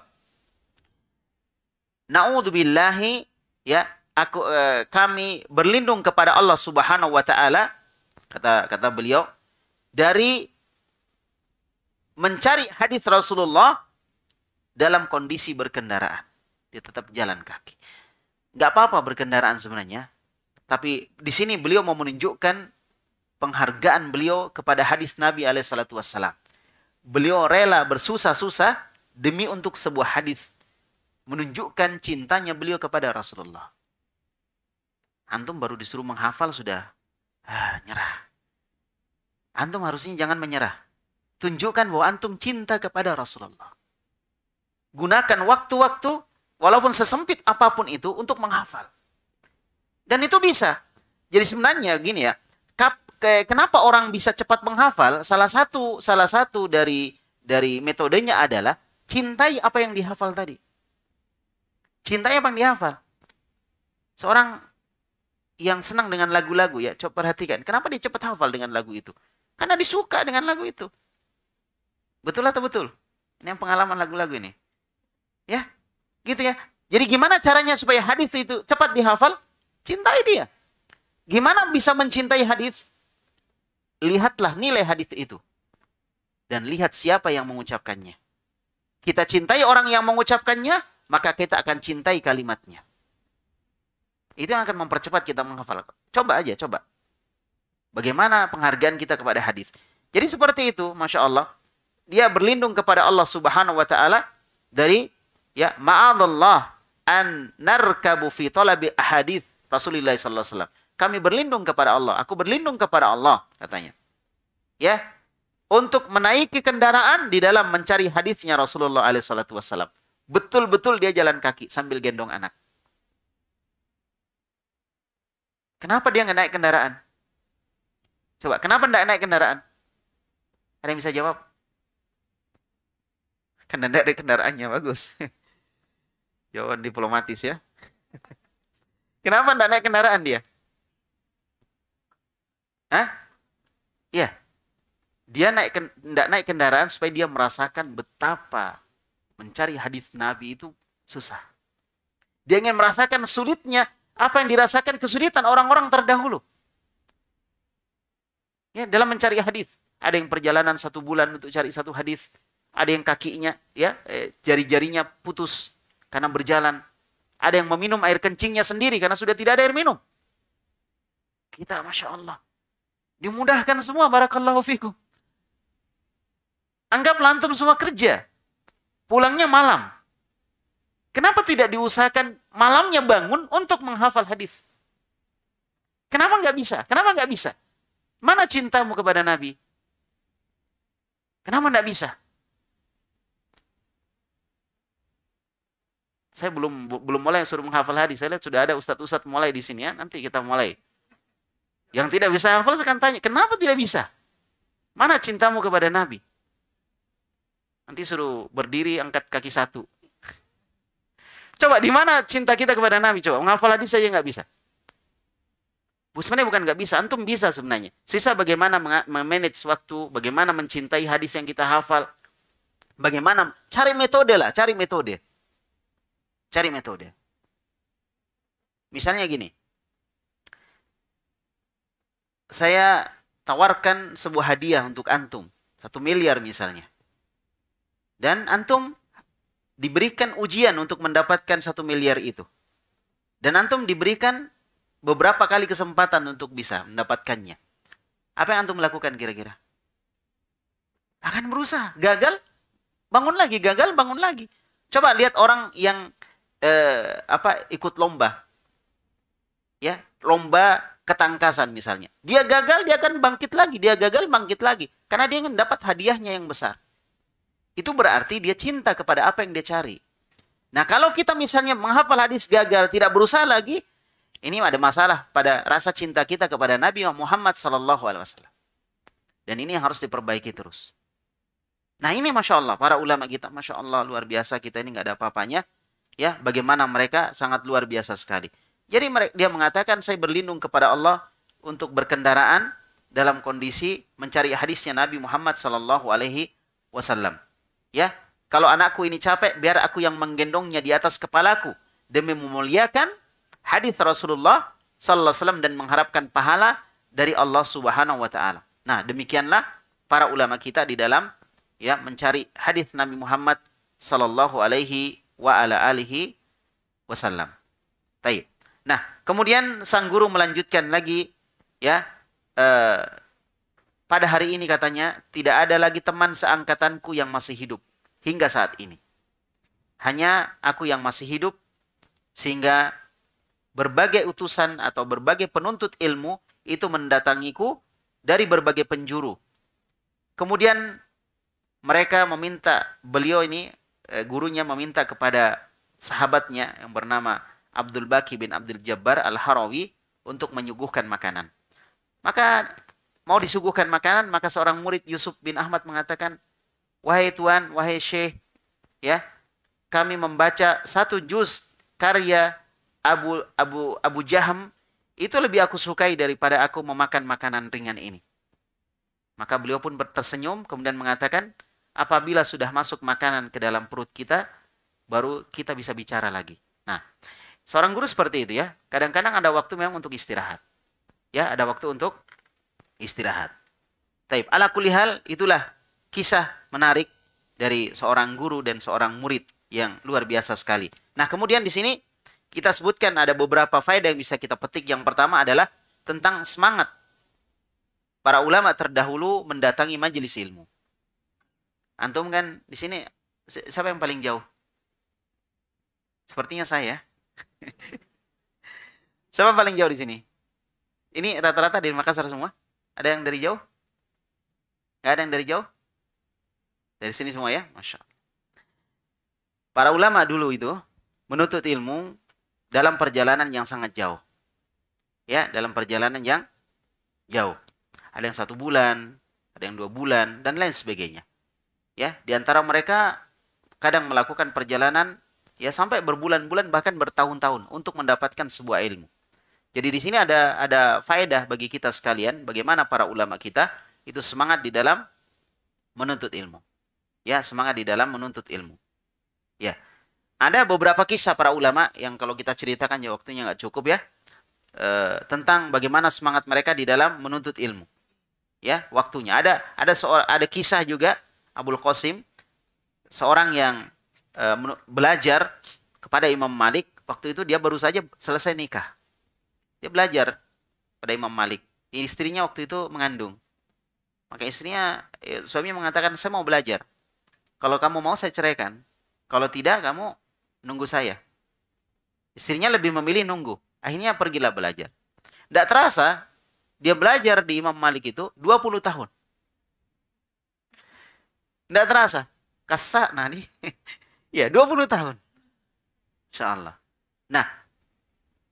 "Nauzubillahi ya, aku eh, kami berlindung kepada Allah Subhanahu wa taala," kata kata beliau, dari mencari hadis Rasulullah dalam kondisi berkendaraan. Dia tetap jalan kaki. Nggak apa-apa berkendaraan sebenarnya. Tapi di sini beliau mau menunjukkan penghargaan beliau kepada hadis Nabi salatu wassalam beliau rela bersusah-susah demi untuk sebuah hadis menunjukkan cintanya beliau kepada Rasulullah. Antum baru disuruh menghafal sudah ah, nyerah. Antum harusnya jangan menyerah. Tunjukkan bahwa antum cinta kepada Rasulullah. Gunakan waktu-waktu walaupun sesempit apapun itu untuk menghafal. Dan itu bisa. Jadi sebenarnya gini ya, kenapa orang bisa cepat menghafal? Salah satu salah satu dari dari metodenya adalah cintai apa yang dihafal tadi. Cintai apa yang dihafal. Seorang yang senang dengan lagu-lagu ya, coba perhatikan. Kenapa dia cepat hafal dengan lagu itu? Karena disuka dengan lagu itu. Betul atau betul? Ini yang pengalaman lagu-lagu ini. Ya, gitu ya. Jadi gimana caranya supaya hadis itu cepat dihafal? Cintai dia. Gimana bisa mencintai hadis? lihatlah nilai hadis itu dan lihat siapa yang mengucapkannya. Kita cintai orang yang mengucapkannya, maka kita akan cintai kalimatnya. Itu yang akan mempercepat kita menghafal. Coba aja, coba. Bagaimana penghargaan kita kepada hadis? Jadi seperti itu, masya Allah. Dia berlindung kepada Allah Subhanahu Wa Taala dari ya maadallah an narkabu fi talabi Rasulullah Sallallahu Alaihi Wasallam kami berlindung kepada Allah. Aku berlindung kepada Allah, katanya. Ya, untuk menaiki kendaraan di dalam mencari hadisnya Rasulullah SAW. Betul-betul dia jalan kaki sambil gendong anak. Kenapa dia nggak naik kendaraan? Coba, kenapa nggak naik kendaraan? Ada yang bisa jawab? Karena nggak ada kendaraannya, bagus. Jawaban diplomatis ya. Kenapa nggak naik kendaraan dia? Hah? Iya. Dia naik tidak naik kendaraan supaya dia merasakan betapa mencari hadis Nabi itu susah. Dia ingin merasakan sulitnya apa yang dirasakan kesulitan orang-orang terdahulu. Ya, dalam mencari hadis. Ada yang perjalanan satu bulan untuk cari satu hadis. Ada yang kakinya, ya, eh, jari-jarinya putus karena berjalan. Ada yang meminum air kencingnya sendiri karena sudah tidak ada air minum. Kita, masya Allah, Dimudahkan semua barakallahu fikum. anggap lantum semua kerja. Pulangnya malam. Kenapa tidak diusahakan malamnya bangun untuk menghafal hadis? Kenapa nggak bisa? Kenapa nggak bisa? Mana cintamu kepada Nabi? Kenapa nggak bisa? Saya belum belum mulai suruh menghafal hadis. Saya lihat sudah ada ustadz-ustadz mulai di sini ya. Nanti kita mulai. Yang tidak bisa hafal akan tanya, kenapa tidak bisa? Mana cintamu kepada Nabi? Nanti suruh berdiri angkat kaki satu. Coba di mana cinta kita kepada Nabi? Coba menghafal hadis saja nggak bisa. Bu, sebenarnya bukan nggak bisa, antum bisa sebenarnya. Sisa bagaimana memanage waktu, bagaimana mencintai hadis yang kita hafal, bagaimana cari metode lah, cari metode, cari metode. Misalnya gini, saya tawarkan sebuah hadiah untuk antum, satu miliar misalnya. Dan antum diberikan ujian untuk mendapatkan satu miliar itu. Dan antum diberikan beberapa kali kesempatan untuk bisa mendapatkannya. Apa yang antum lakukan kira-kira? Akan berusaha, gagal, bangun lagi, gagal, bangun lagi. Coba lihat orang yang eh, apa ikut lomba. Ya, lomba ketangkasan misalnya. Dia gagal, dia akan bangkit lagi. Dia gagal, bangkit lagi. Karena dia ingin dapat hadiahnya yang besar. Itu berarti dia cinta kepada apa yang dia cari. Nah kalau kita misalnya menghafal hadis gagal, tidak berusaha lagi, ini ada masalah pada rasa cinta kita kepada Nabi Muhammad SAW. Dan ini yang harus diperbaiki terus. Nah ini masya Allah para ulama kita, masya Allah luar biasa kita ini nggak ada apa-apanya. Ya, bagaimana mereka sangat luar biasa sekali. Jadi dia mengatakan saya berlindung kepada Allah untuk berkendaraan dalam kondisi mencari hadisnya Nabi Muhammad Sallallahu Alaihi Wasallam. Ya, kalau anakku ini capek, biar aku yang menggendongnya di atas kepalaku demi memuliakan hadis Rasulullah Sallallahu Alaihi Wasallam dan mengharapkan pahala dari Allah Subhanahu Wa Taala. Nah, demikianlah para ulama kita di dalam ya mencari hadis Nabi Muhammad Sallallahu Alaihi wa ala alihi wasallam. Baik. Nah, kemudian sang guru melanjutkan lagi ya eh, pada hari ini katanya tidak ada lagi teman seangkatanku yang masih hidup hingga saat ini. Hanya aku yang masih hidup sehingga berbagai utusan atau berbagai penuntut ilmu itu mendatangiku dari berbagai penjuru. Kemudian mereka meminta beliau ini eh, gurunya meminta kepada sahabatnya yang bernama Abdul Baki bin Abdul Jabbar Al-Harawi untuk menyuguhkan makanan. Maka mau disuguhkan makanan, maka seorang murid Yusuf bin Ahmad mengatakan, "Wahai tuan, wahai syekh, ya, kami membaca satu juz karya Abu Abu Abu Jaham itu lebih aku sukai daripada aku memakan makanan ringan ini." Maka beliau pun tersenyum kemudian mengatakan, "Apabila sudah masuk makanan ke dalam perut kita, baru kita bisa bicara lagi." Nah, Seorang guru seperti itu ya. Kadang-kadang ada waktu memang untuk istirahat. Ya, ada waktu untuk istirahat. Taib. Ala kulihal itulah kisah menarik dari seorang guru dan seorang murid yang luar biasa sekali. Nah, kemudian di sini kita sebutkan ada beberapa faedah yang bisa kita petik. Yang pertama adalah tentang semangat para ulama terdahulu mendatangi majelis ilmu. Antum kan di sini siapa yang paling jauh? Sepertinya saya. Siapa paling jauh di sini? Ini rata-rata dari Makassar semua? Ada yang dari jauh? Gak ada yang dari jauh? Dari sini semua ya? Masya Allah. Para ulama dulu itu menuntut ilmu dalam perjalanan yang sangat jauh. Ya, dalam perjalanan yang jauh. Ada yang satu bulan, ada yang dua bulan, dan lain sebagainya. Ya, di antara mereka kadang melakukan perjalanan ya sampai berbulan-bulan bahkan bertahun-tahun untuk mendapatkan sebuah ilmu. Jadi di sini ada ada faedah bagi kita sekalian bagaimana para ulama kita itu semangat di dalam menuntut ilmu. Ya, semangat di dalam menuntut ilmu. Ya. Ada beberapa kisah para ulama yang kalau kita ceritakan ya waktunya nggak cukup ya. E, tentang bagaimana semangat mereka di dalam menuntut ilmu. Ya, waktunya. Ada ada seorang ada kisah juga Abdul Qasim seorang yang Eh, belajar kepada Imam Malik waktu itu dia baru saja selesai nikah. Dia belajar pada Imam Malik. Istrinya waktu itu mengandung. Maka istrinya ya, suaminya mengatakan saya mau belajar. Kalau kamu mau saya ceraikan. Kalau tidak kamu nunggu saya. Istrinya lebih memilih nunggu. Akhirnya pergilah belajar. Tidak terasa dia belajar di Imam Malik itu 20 tahun. Tidak terasa. kasak nah nih. Ya, 20 tahun. Insya Allah. Nah,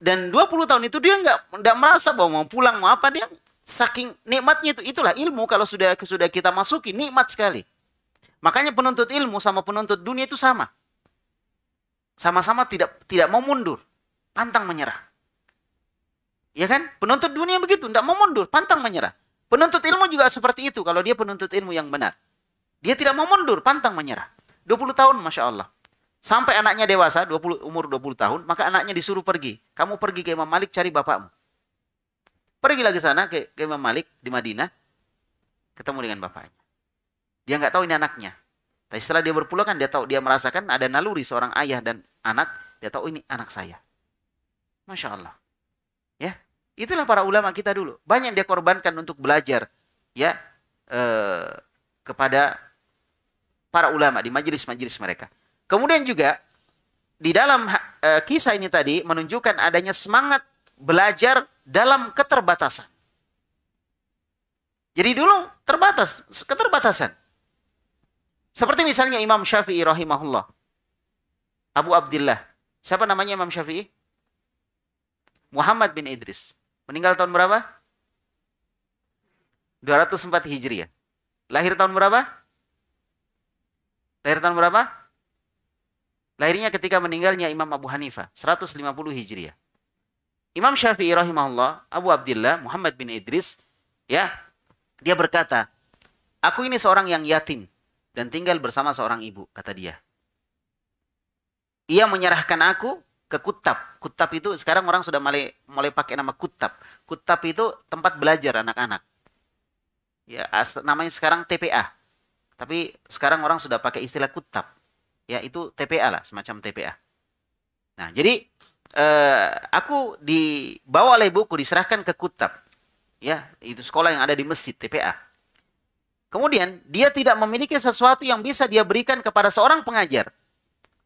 dan 20 tahun itu dia nggak nggak merasa bahwa mau pulang mau apa dia saking nikmatnya itu itulah ilmu kalau sudah sudah kita masuki nikmat sekali. Makanya penuntut ilmu sama penuntut dunia itu sama. Sama-sama tidak tidak mau mundur, pantang menyerah. Ya kan? Penuntut dunia begitu, tidak mau mundur, pantang menyerah. Penuntut ilmu juga seperti itu kalau dia penuntut ilmu yang benar. Dia tidak mau mundur, pantang menyerah. 20 tahun Masya Allah. Sampai anaknya dewasa, 20, umur 20 tahun, maka anaknya disuruh pergi. Kamu pergi ke Imam Malik cari bapakmu. Pergi lagi sana ke, ke Imam Malik di Madinah, ketemu dengan bapaknya. Dia nggak tahu ini anaknya. Tapi setelah dia berpulang kan dia tahu, dia merasakan ada naluri seorang ayah dan anak. Dia tahu ini anak saya. Masya Allah. Ya, itulah para ulama kita dulu. Banyak dia korbankan untuk belajar ya eh, kepada para ulama di majelis-majelis mereka. Kemudian juga di dalam uh, kisah ini tadi menunjukkan adanya semangat belajar dalam keterbatasan. Jadi dulu terbatas, keterbatasan. Seperti misalnya Imam Syafi'i rahimahullah. Abu Abdullah. Siapa namanya Imam Syafi'i? Muhammad bin Idris. Meninggal tahun berapa? 204 Hijriah. Lahir tahun berapa? Lahir tahun berapa? Lahirnya ketika meninggalnya Imam Abu Hanifah, 150 Hijriah. Imam Syafi'i rahimahullah, Abu Abdullah Muhammad bin Idris, ya, dia berkata, "Aku ini seorang yang yatim dan tinggal bersama seorang ibu," kata dia. Ia menyerahkan aku ke kutab. Kutab itu sekarang orang sudah mulai mulai pakai nama kutab. Kutab itu tempat belajar anak-anak. Ya, as, namanya sekarang TPA, tapi sekarang orang sudah pakai istilah kutab. Ya, itu TPA lah, semacam TPA. Nah, jadi eh, aku dibawa oleh buku, diserahkan ke kutab. Ya, itu sekolah yang ada di masjid, TPA. Kemudian, dia tidak memiliki sesuatu yang bisa dia berikan kepada seorang pengajar.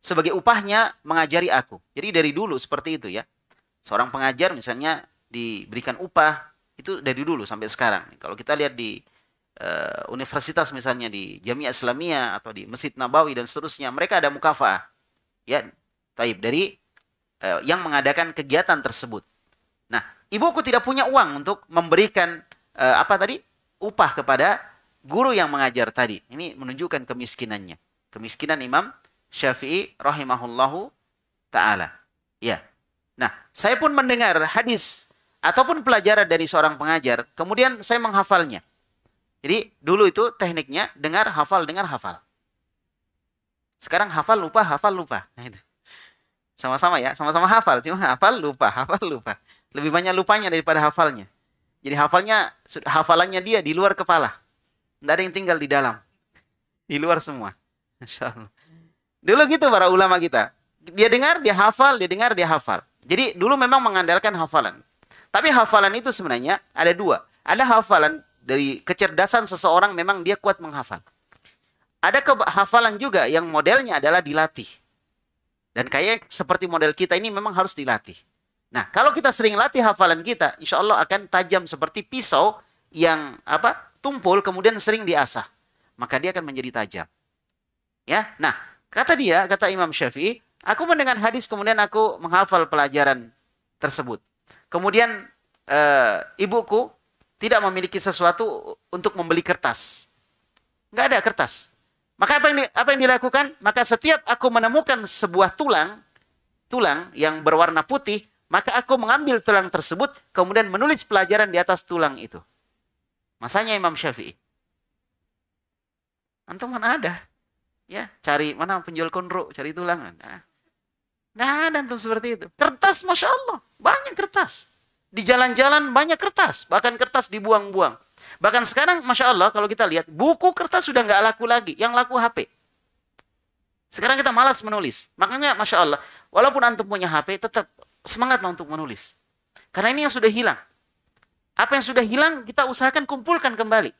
Sebagai upahnya mengajari aku. Jadi dari dulu seperti itu ya. Seorang pengajar misalnya diberikan upah, itu dari dulu sampai sekarang. Kalau kita lihat di uh, universitas misalnya di Jamiah Islamiyah atau di Masjid Nabawi dan seterusnya, mereka ada mukafah. Ya, taib dari uh, yang mengadakan kegiatan tersebut. Nah, ibuku tidak punya uang untuk memberikan uh, apa tadi? upah kepada guru yang mengajar tadi. Ini menunjukkan kemiskinannya. Kemiskinan Imam Syafi'i rahimahullahu taala. Ya. Nah, saya pun mendengar hadis ataupun pelajaran dari seorang pengajar, kemudian saya menghafalnya. Jadi dulu itu tekniknya dengar hafal dengar hafal. Sekarang hafal lupa hafal lupa. Nah itu. Sama-sama ya, sama-sama hafal, cuma hafal lupa, hafal lupa. Lebih banyak lupanya daripada hafalnya. Jadi hafalnya hafalannya dia di luar kepala. Tidak ada yang tinggal di dalam. Di luar semua. Masya Allah. Dulu gitu para ulama kita. Dia dengar, dia hafal, dia dengar, dia hafal. Jadi dulu memang mengandalkan hafalan. Tapi hafalan itu sebenarnya ada dua. Ada hafalan dari kecerdasan seseorang memang dia kuat menghafal. Ada kehafalan juga yang modelnya adalah dilatih. Dan kayak seperti model kita ini memang harus dilatih. Nah, kalau kita sering latih hafalan kita, insya Allah akan tajam seperti pisau yang apa tumpul kemudian sering diasah. Maka dia akan menjadi tajam. Ya, nah kata dia, kata Imam Syafi'i, aku mendengar hadis kemudian aku menghafal pelajaran tersebut. Kemudian e, ibuku tidak memiliki sesuatu untuk membeli kertas. Nggak ada kertas. Maka apa yang di, apa yang dilakukan? Maka setiap aku menemukan sebuah tulang tulang yang berwarna putih, maka aku mengambil tulang tersebut kemudian menulis pelajaran di atas tulang itu. Masanya Imam Syafi'i. Antum mana ada? Ya, cari mana penjual konro, cari tulang. Nah, nah ada antum seperti itu. Kertas, masya Allah, banyak kertas di jalan-jalan banyak kertas, bahkan kertas dibuang-buang. Bahkan sekarang, masya Allah, kalau kita lihat buku kertas sudah nggak laku lagi, yang laku HP. Sekarang kita malas menulis, makanya masya Allah, walaupun antum punya HP, tetap semangatlah untuk menulis. Karena ini yang sudah hilang. Apa yang sudah hilang kita usahakan kumpulkan kembali.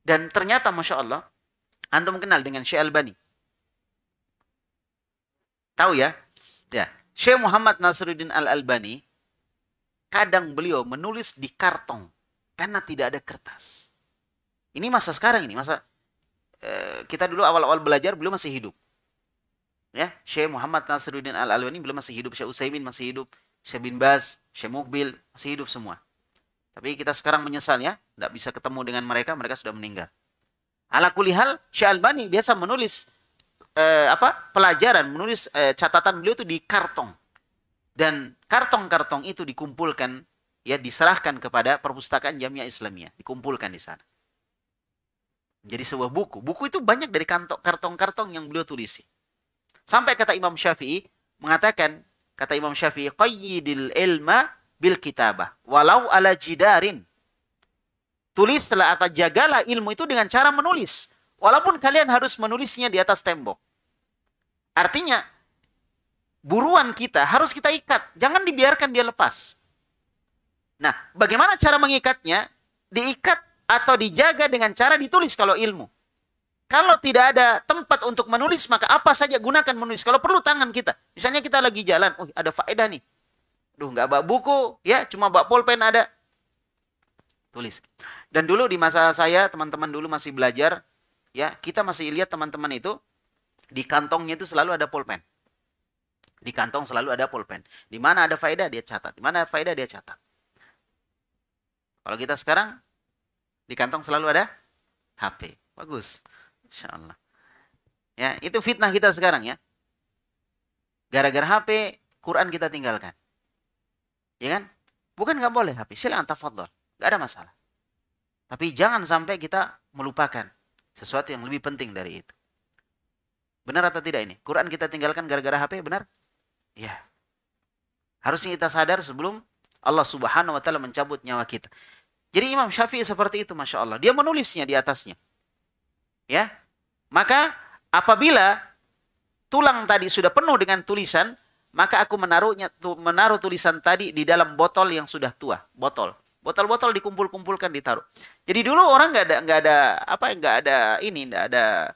Dan ternyata masya Allah, antum kenal dengan Syekh Albani. Tahu ya? Ya, Syekh Muhammad Nasruddin Al Albani Kadang beliau menulis di kartong karena tidak ada kertas. Ini masa sekarang ini, masa eh, kita dulu awal-awal belajar beliau masih hidup. Ya, Syekh Muhammad Nasruddin al ini beliau masih hidup, Syekh Utsaimin masih hidup, Syekh bin Baz, Syekh Mukbil masih hidup semua. Tapi kita sekarang menyesal ya, tidak bisa ketemu dengan mereka, mereka sudah meninggal. Ala kulihal, Syekh Albani biasa menulis eh, apa pelajaran, menulis eh, catatan beliau itu di kartong dan kartong-kartong itu dikumpulkan ya diserahkan kepada perpustakaan Jamiah Islamiyah, dikumpulkan di sana. Jadi sebuah buku. Buku itu banyak dari kartong-kartong yang beliau tulis Sampai kata Imam Syafi'i mengatakan, kata Imam Syafi'i, qayyidil ilma bil kitabah walau ala jidarin. Tulislah atau jagalah ilmu itu dengan cara menulis. Walaupun kalian harus menulisnya di atas tembok. Artinya, buruan kita harus kita ikat. Jangan dibiarkan dia lepas. Nah, bagaimana cara mengikatnya? Diikat atau dijaga dengan cara ditulis kalau ilmu. Kalau tidak ada tempat untuk menulis, maka apa saja gunakan menulis. Kalau perlu tangan kita. Misalnya kita lagi jalan, oh ada faedah nih. Duh, nggak bawa buku, ya cuma bawa pulpen ada. Tulis. Dan dulu di masa saya, teman-teman dulu masih belajar, ya kita masih lihat teman-teman itu, di kantongnya itu selalu ada pulpen. Di kantong selalu ada pulpen. Di mana ada faedah dia catat. Di mana ada faedah dia catat. Kalau kita sekarang di kantong selalu ada HP. Bagus. Insya Allah. Ya, itu fitnah kita sekarang ya. Gara-gara HP, Quran kita tinggalkan. Ya kan? Bukan nggak boleh HP. Silahkan tafadhol. Nggak ada masalah. Tapi jangan sampai kita melupakan sesuatu yang lebih penting dari itu. Benar atau tidak ini? Quran kita tinggalkan gara-gara HP, benar? Ya. Harusnya kita sadar sebelum Allah Subhanahu wa taala mencabut nyawa kita. Jadi Imam Syafi'i seperti itu Masya Allah. Dia menulisnya di atasnya. Ya. Maka apabila tulang tadi sudah penuh dengan tulisan, maka aku menaruhnya menaruh tulisan tadi di dalam botol yang sudah tua, botol. Botol-botol dikumpul-kumpulkan ditaruh. Jadi dulu orang nggak ada nggak ada apa nggak ada ini nggak ada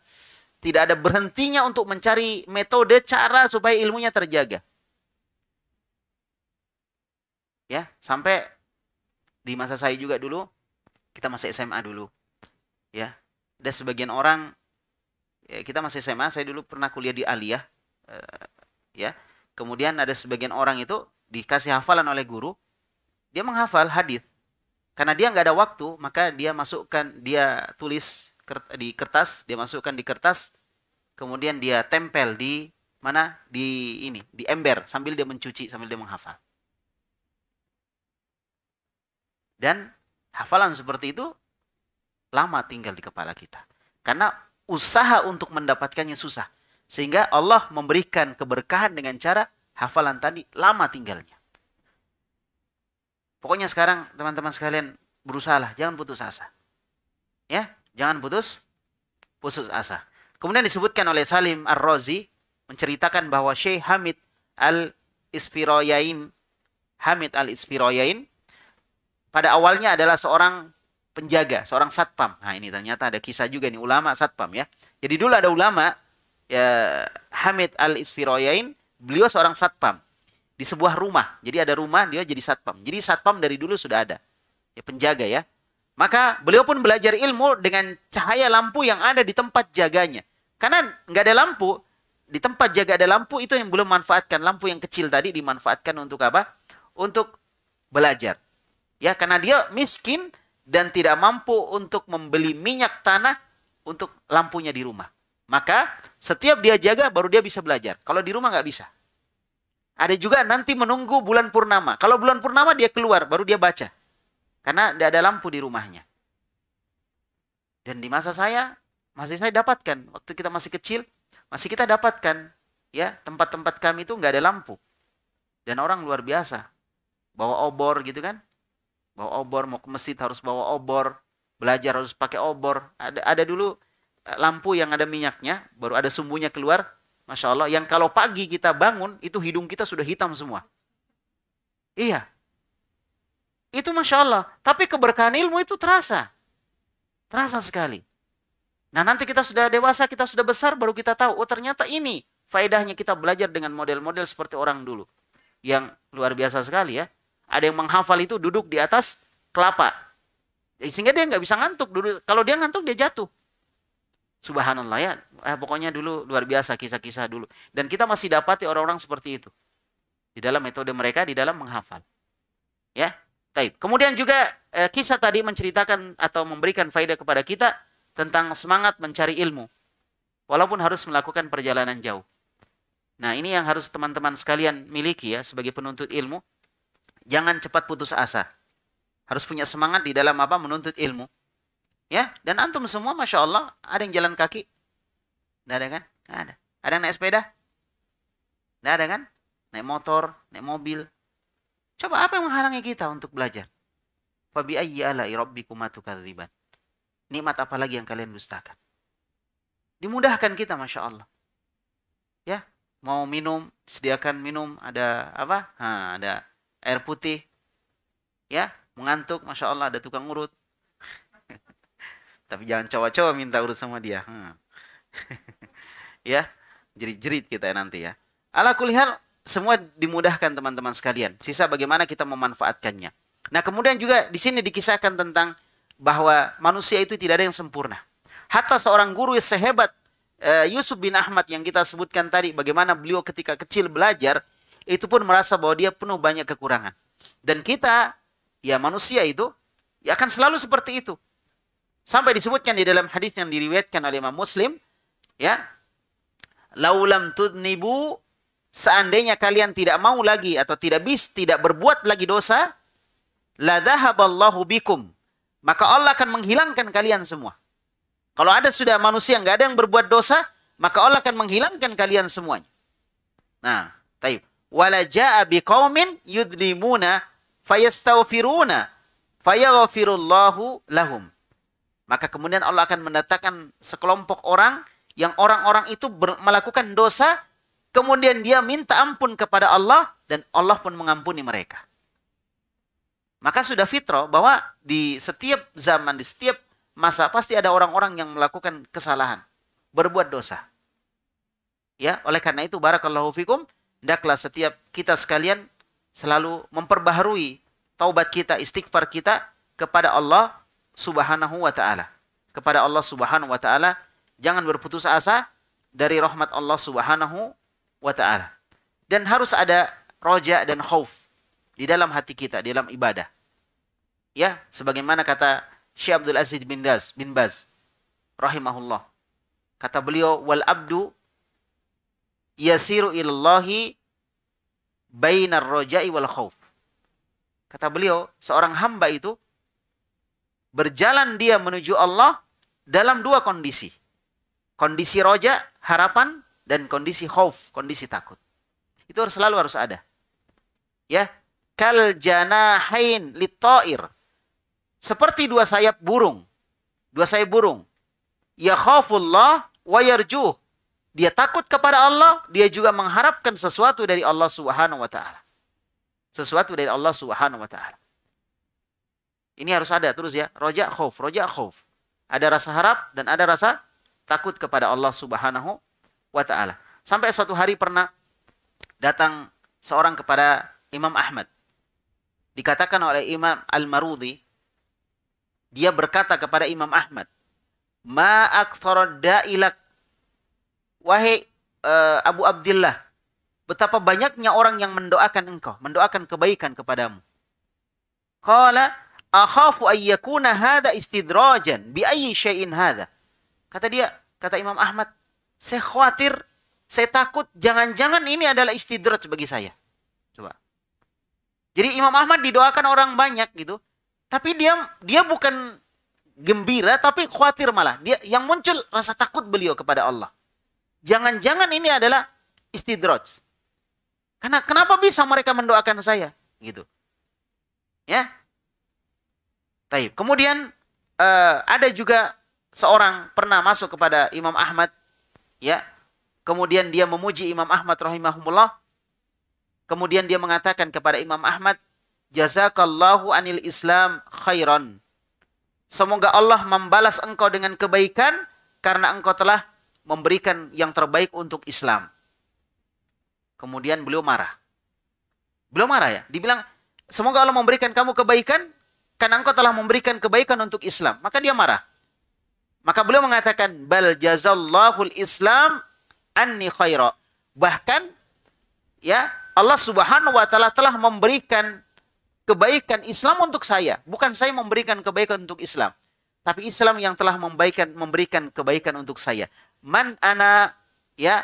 tidak ada berhentinya untuk mencari metode cara supaya ilmunya terjaga ya sampai di masa saya juga dulu kita masih SMA dulu ya ada sebagian orang ya, kita masih SMA saya dulu pernah kuliah di Aliyah uh, ya kemudian ada sebagian orang itu dikasih hafalan oleh guru dia menghafal hadis karena dia nggak ada waktu maka dia masukkan dia tulis di kertas dia masukkan di kertas kemudian dia tempel di mana di ini di ember sambil dia mencuci sambil dia menghafal Dan hafalan seperti itu lama tinggal di kepala kita. Karena usaha untuk mendapatkannya susah. Sehingga Allah memberikan keberkahan dengan cara hafalan tadi lama tinggalnya. Pokoknya sekarang teman-teman sekalian berusahalah, jangan putus asa. Ya, jangan putus putus asa. Kemudian disebutkan oleh Salim Ar-Razi menceritakan bahwa Syekh Hamid Al-Isfiroyain Hamid Al-Isfiroyain pada awalnya adalah seorang penjaga, seorang satpam. Nah, ini ternyata ada kisah juga nih ulama satpam ya. Jadi dulu ada ulama ya Hamid Al-Isfiroyain, beliau seorang satpam di sebuah rumah. Jadi ada rumah dia jadi satpam. Jadi satpam dari dulu sudah ada. Ya penjaga ya. Maka beliau pun belajar ilmu dengan cahaya lampu yang ada di tempat jaganya. Karena nggak ada lampu, di tempat jaga ada lampu itu yang belum manfaatkan. Lampu yang kecil tadi dimanfaatkan untuk apa? Untuk belajar. Ya, karena dia miskin dan tidak mampu untuk membeli minyak tanah untuk lampunya di rumah. Maka setiap dia jaga baru dia bisa belajar. Kalau di rumah nggak bisa. Ada juga nanti menunggu bulan purnama. Kalau bulan purnama dia keluar baru dia baca. Karena tidak ada lampu di rumahnya. Dan di masa saya masih saya dapatkan waktu kita masih kecil masih kita dapatkan ya tempat-tempat kami itu nggak ada lampu dan orang luar biasa bawa obor gitu kan bawa obor mau ke masjid harus bawa obor belajar harus pakai obor ada ada dulu eh, lampu yang ada minyaknya baru ada sumbunya keluar masya Allah yang kalau pagi kita bangun itu hidung kita sudah hitam semua iya itu masya Allah tapi keberkahan ilmu itu terasa terasa sekali nah nanti kita sudah dewasa kita sudah besar baru kita tahu oh ternyata ini faedahnya kita belajar dengan model-model seperti orang dulu yang luar biasa sekali ya ada yang menghafal itu duduk di atas kelapa. Ya, sehingga dia nggak bisa ngantuk. Duduk. Kalau dia ngantuk dia jatuh. Subhanallah ya. Eh, pokoknya dulu luar biasa kisah-kisah dulu. Dan kita masih dapati orang-orang seperti itu. Di dalam metode mereka, di dalam menghafal. Ya. Taib. Kemudian juga eh, kisah tadi menceritakan atau memberikan faedah kepada kita tentang semangat mencari ilmu. Walaupun harus melakukan perjalanan jauh. Nah ini yang harus teman-teman sekalian miliki ya sebagai penuntut ilmu. Jangan cepat putus asa. Harus punya semangat di dalam apa? Menuntut ilmu. Ya, dan antum semua Masya Allah, ada yang jalan kaki? Tidak ada kan? Tidak ada. Ada yang naik sepeda? Tidak ada kan? Naik motor, naik mobil. Coba apa yang menghalangi kita untuk belajar? Fabi ayyi ala'i Nikmat apa lagi yang kalian dustakan? Dimudahkan kita Masya Allah. Ya, mau minum, sediakan minum, ada apa? Ha, ada air putih, ya mengantuk, masya Allah ada tukang urut. Tapi jangan cowok-cowok minta urut sama dia, hmm. ya jerit-jerit kita ya nanti ya. Ala kulihat semua dimudahkan teman-teman sekalian. Sisa bagaimana kita memanfaatkannya. Nah kemudian juga di sini dikisahkan tentang bahwa manusia itu tidak ada yang sempurna. Hatta seorang guru sehebat eh, Yusuf bin Ahmad yang kita sebutkan tadi, bagaimana beliau ketika kecil belajar, itu pun merasa bahwa dia penuh banyak kekurangan. Dan kita, ya manusia itu, ya akan selalu seperti itu. Sampai disebutkan di dalam hadis yang diriwayatkan oleh Imam Muslim, ya, laulam tudnibu seandainya kalian tidak mau lagi atau tidak bis tidak berbuat lagi dosa, la dhahaballahu bikum. Maka Allah akan menghilangkan kalian semua. Kalau ada sudah manusia nggak ada yang berbuat dosa, maka Allah akan menghilangkan kalian semuanya. Nah, taib wala jaa yudlimuna fayastaghfiruna fayaghfirullahu lahum. Maka kemudian Allah akan mendatangkan sekelompok orang yang orang-orang itu melakukan dosa, kemudian dia minta ampun kepada Allah dan Allah pun mengampuni mereka. Maka sudah fitrah bahwa di setiap zaman, di setiap masa pasti ada orang-orang yang melakukan kesalahan, berbuat dosa. Ya, oleh karena itu barakallahu fikum Hendaklah setiap kita sekalian selalu memperbaharui taubat kita, istighfar kita kepada Allah Subhanahu wa taala. Kepada Allah Subhanahu wa taala, jangan berputus asa dari rahmat Allah Subhanahu wa taala. Dan harus ada roja dan khauf di dalam hati kita, di dalam ibadah. Ya, sebagaimana kata Syekh Abdul Aziz bin Baz, bin Baz rahimahullah. Kata beliau wal abdu yasiru ilallahi bainar roja'i wal khawf. Kata beliau, seorang hamba itu berjalan dia menuju Allah dalam dua kondisi. Kondisi roja, harapan, dan kondisi khauf, kondisi takut. Itu harus selalu harus ada. Ya, kal janahain litoir. Seperti dua sayap burung. Dua sayap burung. Ya khaufullah wa yarjuh dia takut kepada Allah, dia juga mengharapkan sesuatu dari Allah Subhanahu wa taala. Sesuatu dari Allah Subhanahu wa taala. Ini harus ada terus ya, roja khauf, roja khauf. Ada rasa harap dan ada rasa takut kepada Allah Subhanahu wa taala. Sampai suatu hari pernah datang seorang kepada Imam Ahmad. Dikatakan oleh Imam Al-Marudi, dia berkata kepada Imam Ahmad, "Ma aktsara da'ilak wahai uh, Abu Abdullah, betapa banyaknya orang yang mendoakan engkau, mendoakan kebaikan kepadamu. Qala akhafu ayyakuna hadha istidrajan bi ayyi syai'in hadha. Kata dia, kata Imam Ahmad, saya khawatir, saya takut jangan-jangan ini adalah istidraj bagi saya. Coba. Jadi Imam Ahmad didoakan orang banyak gitu, tapi dia dia bukan gembira tapi khawatir malah. Dia yang muncul rasa takut beliau kepada Allah. Jangan-jangan ini adalah istidraj. Karena kenapa bisa mereka mendoakan saya? Gitu. Ya. Taib. Kemudian eh, ada juga seorang pernah masuk kepada Imam Ahmad. Ya. Kemudian dia memuji Imam Ahmad rahimahumullah. Kemudian dia mengatakan kepada Imam Ahmad, Jazakallahu anil Islam khairan. Semoga Allah membalas engkau dengan kebaikan karena engkau telah memberikan yang terbaik untuk Islam. Kemudian beliau marah. Beliau marah ya. Dibilang, semoga Allah memberikan kamu kebaikan, karena engkau telah memberikan kebaikan untuk Islam. Maka dia marah. Maka beliau mengatakan, Bal jazallahul Islam anni khaira. Bahkan, ya Allah subhanahu wa ta'ala telah memberikan kebaikan Islam untuk saya. Bukan saya memberikan kebaikan untuk Islam. Tapi Islam yang telah memberikan kebaikan untuk saya man ana ya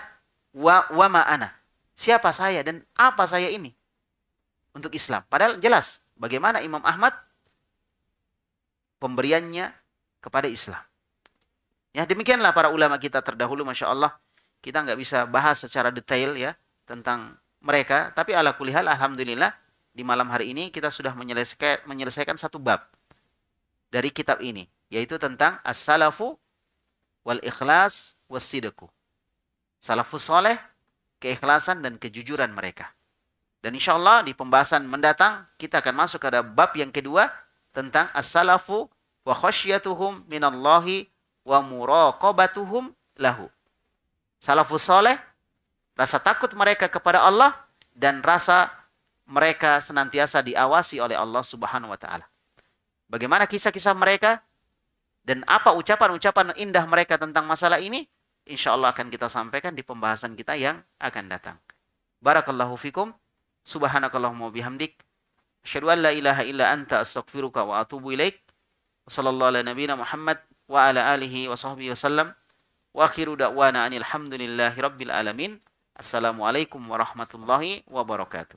wa wa ma ana. Siapa saya dan apa saya ini untuk Islam. Padahal jelas bagaimana Imam Ahmad pemberiannya kepada Islam. Ya demikianlah para ulama kita terdahulu, masya Allah kita nggak bisa bahas secara detail ya tentang mereka. Tapi ala kulihal, alhamdulillah di malam hari ini kita sudah menyelesaikan, menyelesaikan satu bab dari kitab ini, yaitu tentang as-salafu wal ikhlas wasidaku. Salafus soleh, keikhlasan dan kejujuran mereka. Dan insya Allah di pembahasan mendatang kita akan masuk ke bab yang kedua tentang as-salafu wa khasyiatuhum minallahi wa muraqabatuhum lahu. Salafus soleh, rasa takut mereka kepada Allah dan rasa mereka senantiasa diawasi oleh Allah Subhanahu wa taala. Bagaimana kisah-kisah mereka dan apa ucapan-ucapan indah mereka tentang masalah ini? insya Allah akan kita sampaikan di pembahasan kita yang akan datang. Barakallahu fikum. Subhanakallahumma bihamdik. Asyadu an la ilaha illa anta astaghfiruka wa atubu ilaik. Wa ala nabina Muhammad wa ala alihi wa sahbihi wa sallam. Wa akhiru da'wana anilhamdulillahi rabbil alamin. Assalamualaikum warahmatullahi wabarakatuh.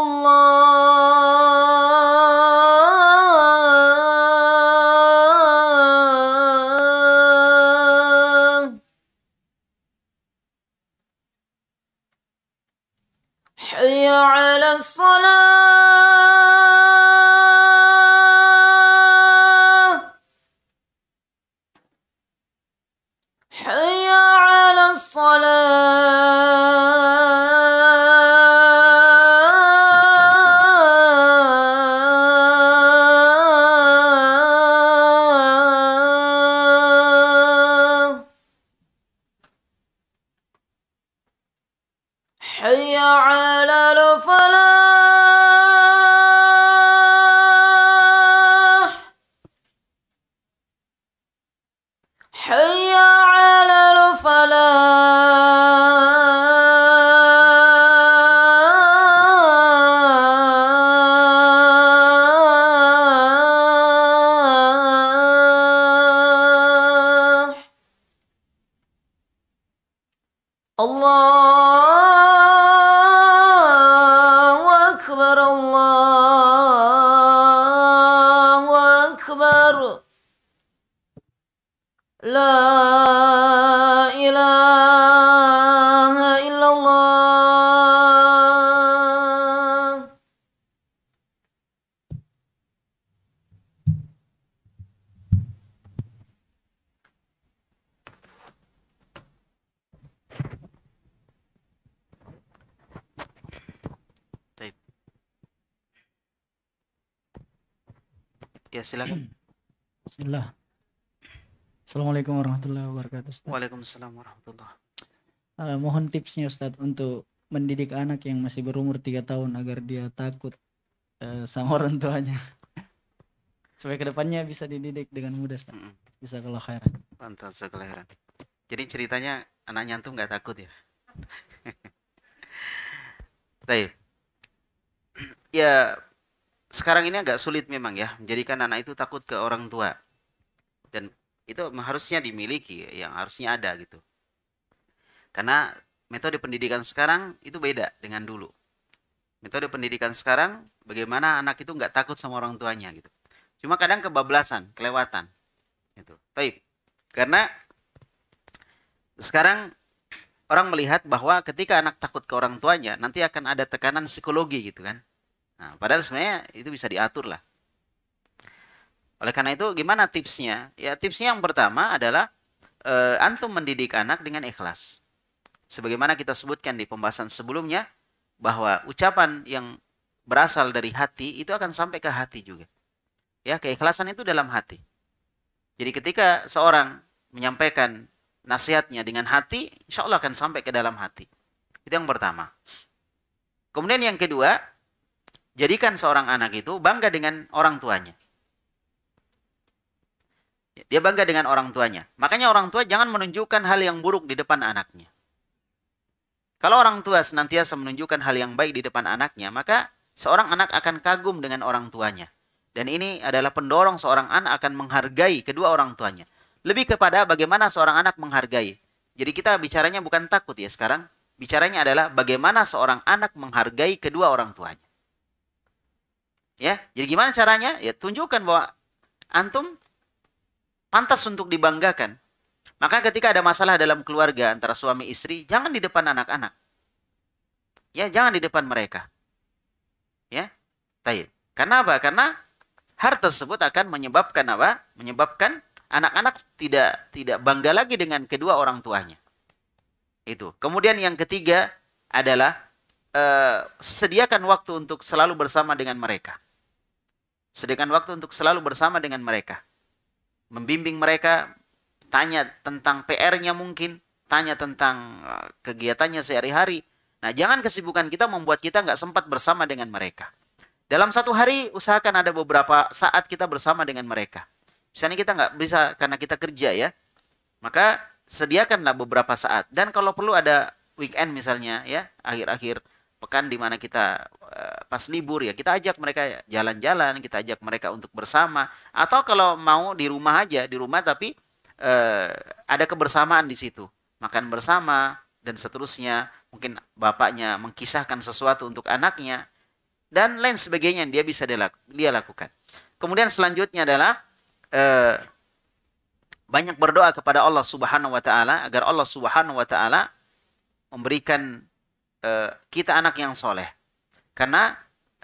حي على الصلاه silakan. Bismillah. Assalamualaikum warahmatullahi wabarakatuh. Ustaz. Waalaikumsalam warahmatullahi uh, Mohon tipsnya Ustadz untuk mendidik anak yang masih
berumur 3 tahun agar dia takut uh, sama orang tuanya. Supaya kedepannya bisa dididik dengan mudah Ustaz. Mm -hmm. Bisa kalau khairan. Pantas khairan. Jadi ceritanya anaknya nyantum nggak takut ya? Baik. ya sekarang ini agak sulit memang ya menjadikan anak itu takut ke orang tua dan itu harusnya dimiliki yang harusnya ada gitu karena metode pendidikan sekarang itu beda dengan dulu metode pendidikan sekarang bagaimana anak itu nggak takut sama orang tuanya gitu cuma kadang kebablasan kelewatan itu tapi karena sekarang orang melihat bahwa ketika anak takut ke orang tuanya nanti akan ada tekanan psikologi gitu kan Padahal sebenarnya itu bisa diatur lah. Oleh karena itu gimana tipsnya? Ya tipsnya yang pertama adalah e, antum mendidik anak dengan ikhlas. Sebagaimana kita sebutkan di pembahasan sebelumnya bahwa ucapan yang berasal dari hati itu akan sampai ke hati juga. Ya, keikhlasan itu dalam hati. Jadi ketika seorang menyampaikan nasihatnya dengan hati, insya Allah akan sampai ke dalam hati. Itu yang pertama. Kemudian yang kedua, Jadikan seorang anak itu bangga dengan orang tuanya. Ya, dia bangga dengan orang tuanya. Makanya orang tua jangan menunjukkan hal yang buruk di depan anaknya. Kalau orang tua senantiasa menunjukkan hal yang baik di depan anaknya, maka seorang anak akan kagum dengan orang tuanya. Dan ini adalah pendorong seorang anak akan menghargai kedua orang tuanya. Lebih kepada bagaimana seorang anak menghargai. Jadi kita bicaranya bukan takut ya sekarang. Bicaranya adalah bagaimana seorang anak menghargai kedua orang tuanya. Ya, jadi gimana caranya? Ya tunjukkan bahwa antum pantas untuk dibanggakan. Maka ketika ada masalah dalam keluarga antara suami istri, jangan di depan anak-anak. Ya, jangan di depan mereka. Ya, tayyib. Karena apa? Karena hal tersebut akan menyebabkan apa? Menyebabkan anak-anak tidak tidak bangga lagi dengan kedua orang tuanya. Itu. Kemudian yang ketiga adalah eh, sediakan waktu untuk selalu bersama dengan mereka. Sediakan waktu untuk selalu bersama dengan mereka. Membimbing mereka, tanya tentang PR-nya mungkin, tanya tentang eh, kegiatannya sehari-hari. Nah, jangan kesibukan kita membuat kita nggak sempat bersama dengan mereka. Dalam satu hari, usahakan ada beberapa saat kita bersama dengan mereka. Misalnya kita nggak bisa karena kita kerja ya, maka sediakanlah beberapa saat. Dan kalau perlu ada weekend misalnya ya, akhir-akhir pekan di mana kita eh, pas libur ya kita ajak mereka jalan-jalan, kita ajak mereka untuk bersama atau kalau mau di rumah aja, di rumah tapi eh, ada kebersamaan di situ. Makan bersama dan seterusnya. Mungkin bapaknya mengkisahkan sesuatu untuk anaknya dan lain sebagainya dia bisa dia, lakukan. Kemudian selanjutnya adalah eh, banyak berdoa kepada Allah Subhanahu wa taala agar Allah Subhanahu wa taala memberikan Eh, kita anak yang soleh. Karena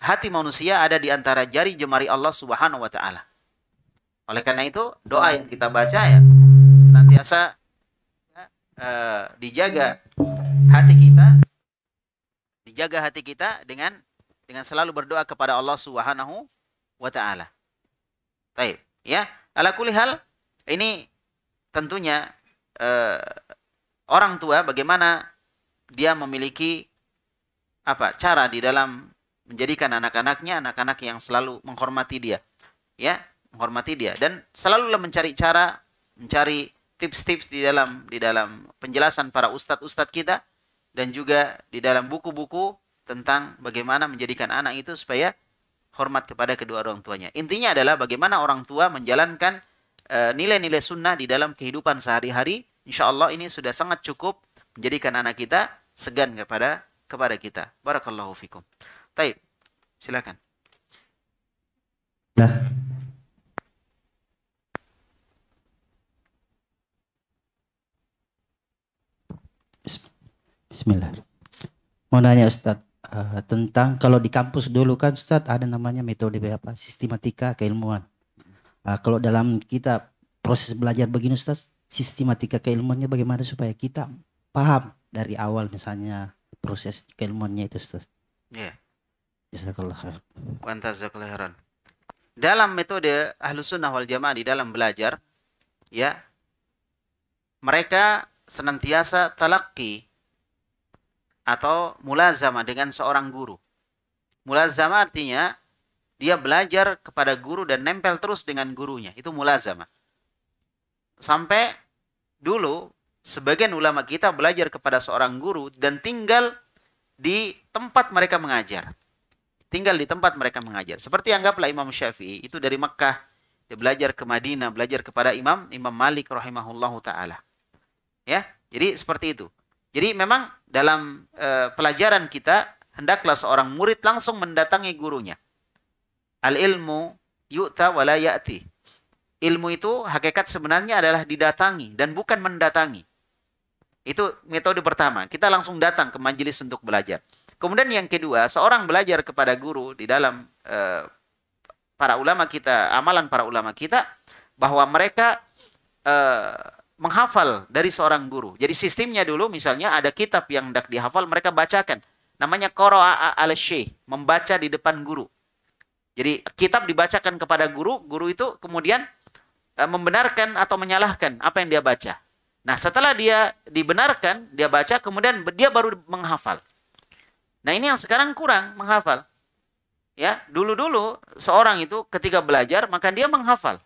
hati manusia ada di antara jari jemari Allah Subhanahu wa taala. Oleh karena itu, doa yang kita baca ya senantiasa uh, dijaga hati kita dijaga hati kita dengan dengan selalu berdoa kepada Allah Subhanahu wa taala. Baik, ya. Ala kulli hal ini tentunya uh, orang tua bagaimana dia memiliki apa cara di dalam menjadikan anak-anaknya anak-anak yang selalu menghormati dia ya menghormati dia dan selalulah mencari cara mencari tips-tips di dalam di dalam penjelasan para ustadz-ustadz kita dan juga di dalam buku-buku tentang bagaimana menjadikan anak itu supaya hormat kepada kedua orang tuanya intinya adalah bagaimana orang tua menjalankan eh, nilai-nilai e, sunnah di dalam kehidupan sehari-hari insya Allah ini sudah sangat cukup menjadikan anak kita segan kepada kepada kita. Barakallahu fikum. Taib, silakan. Nah. Bismillah. Mau nanya Ustadz uh, tentang kalau di kampus dulu kan Ustadz ada namanya metode apa sistematika keilmuan. Uh, kalau dalam kita proses belajar begini Ustadz sistematika keilmuannya bagaimana supaya kita paham dari awal misalnya proses keilmuannya itu Ustaz. Iya. Jazakallah khairan. Dalam metode ahlus sunnah wal jamaah di dalam belajar, ya, mereka senantiasa talaki atau mulazama dengan seorang guru. Mulazama artinya dia belajar kepada guru dan nempel terus dengan gurunya. Itu mulazama. Sampai dulu sebagian ulama kita belajar kepada seorang guru dan tinggal di tempat mereka mengajar. Tinggal di tempat mereka mengajar. Seperti anggaplah Imam Syafi'i itu dari Mekah dia belajar ke Madinah, belajar kepada Imam Imam Malik rahimahullahu taala. Ya, jadi seperti itu. Jadi memang dalam e, pelajaran kita hendaklah seorang murid langsung mendatangi gurunya. Al ilmu yu'ta wala ya'ti. Ilmu itu hakikat sebenarnya adalah didatangi dan bukan mendatangi. Itu metode pertama. Kita langsung datang ke majelis untuk belajar. Kemudian yang kedua, seorang belajar kepada guru di dalam eh, para ulama kita, amalan para ulama kita bahwa mereka eh, menghafal dari seorang guru. Jadi sistemnya dulu misalnya ada kitab yang hendak dihafal, mereka bacakan. Namanya Koro'a al syekh, membaca di depan guru. Jadi kitab dibacakan kepada guru, guru itu kemudian eh, membenarkan atau menyalahkan apa yang dia baca. Nah, setelah dia dibenarkan, dia baca, kemudian dia baru menghafal. Nah, ini yang sekarang kurang menghafal. Ya, dulu-dulu seorang itu ketika belajar, maka dia menghafal.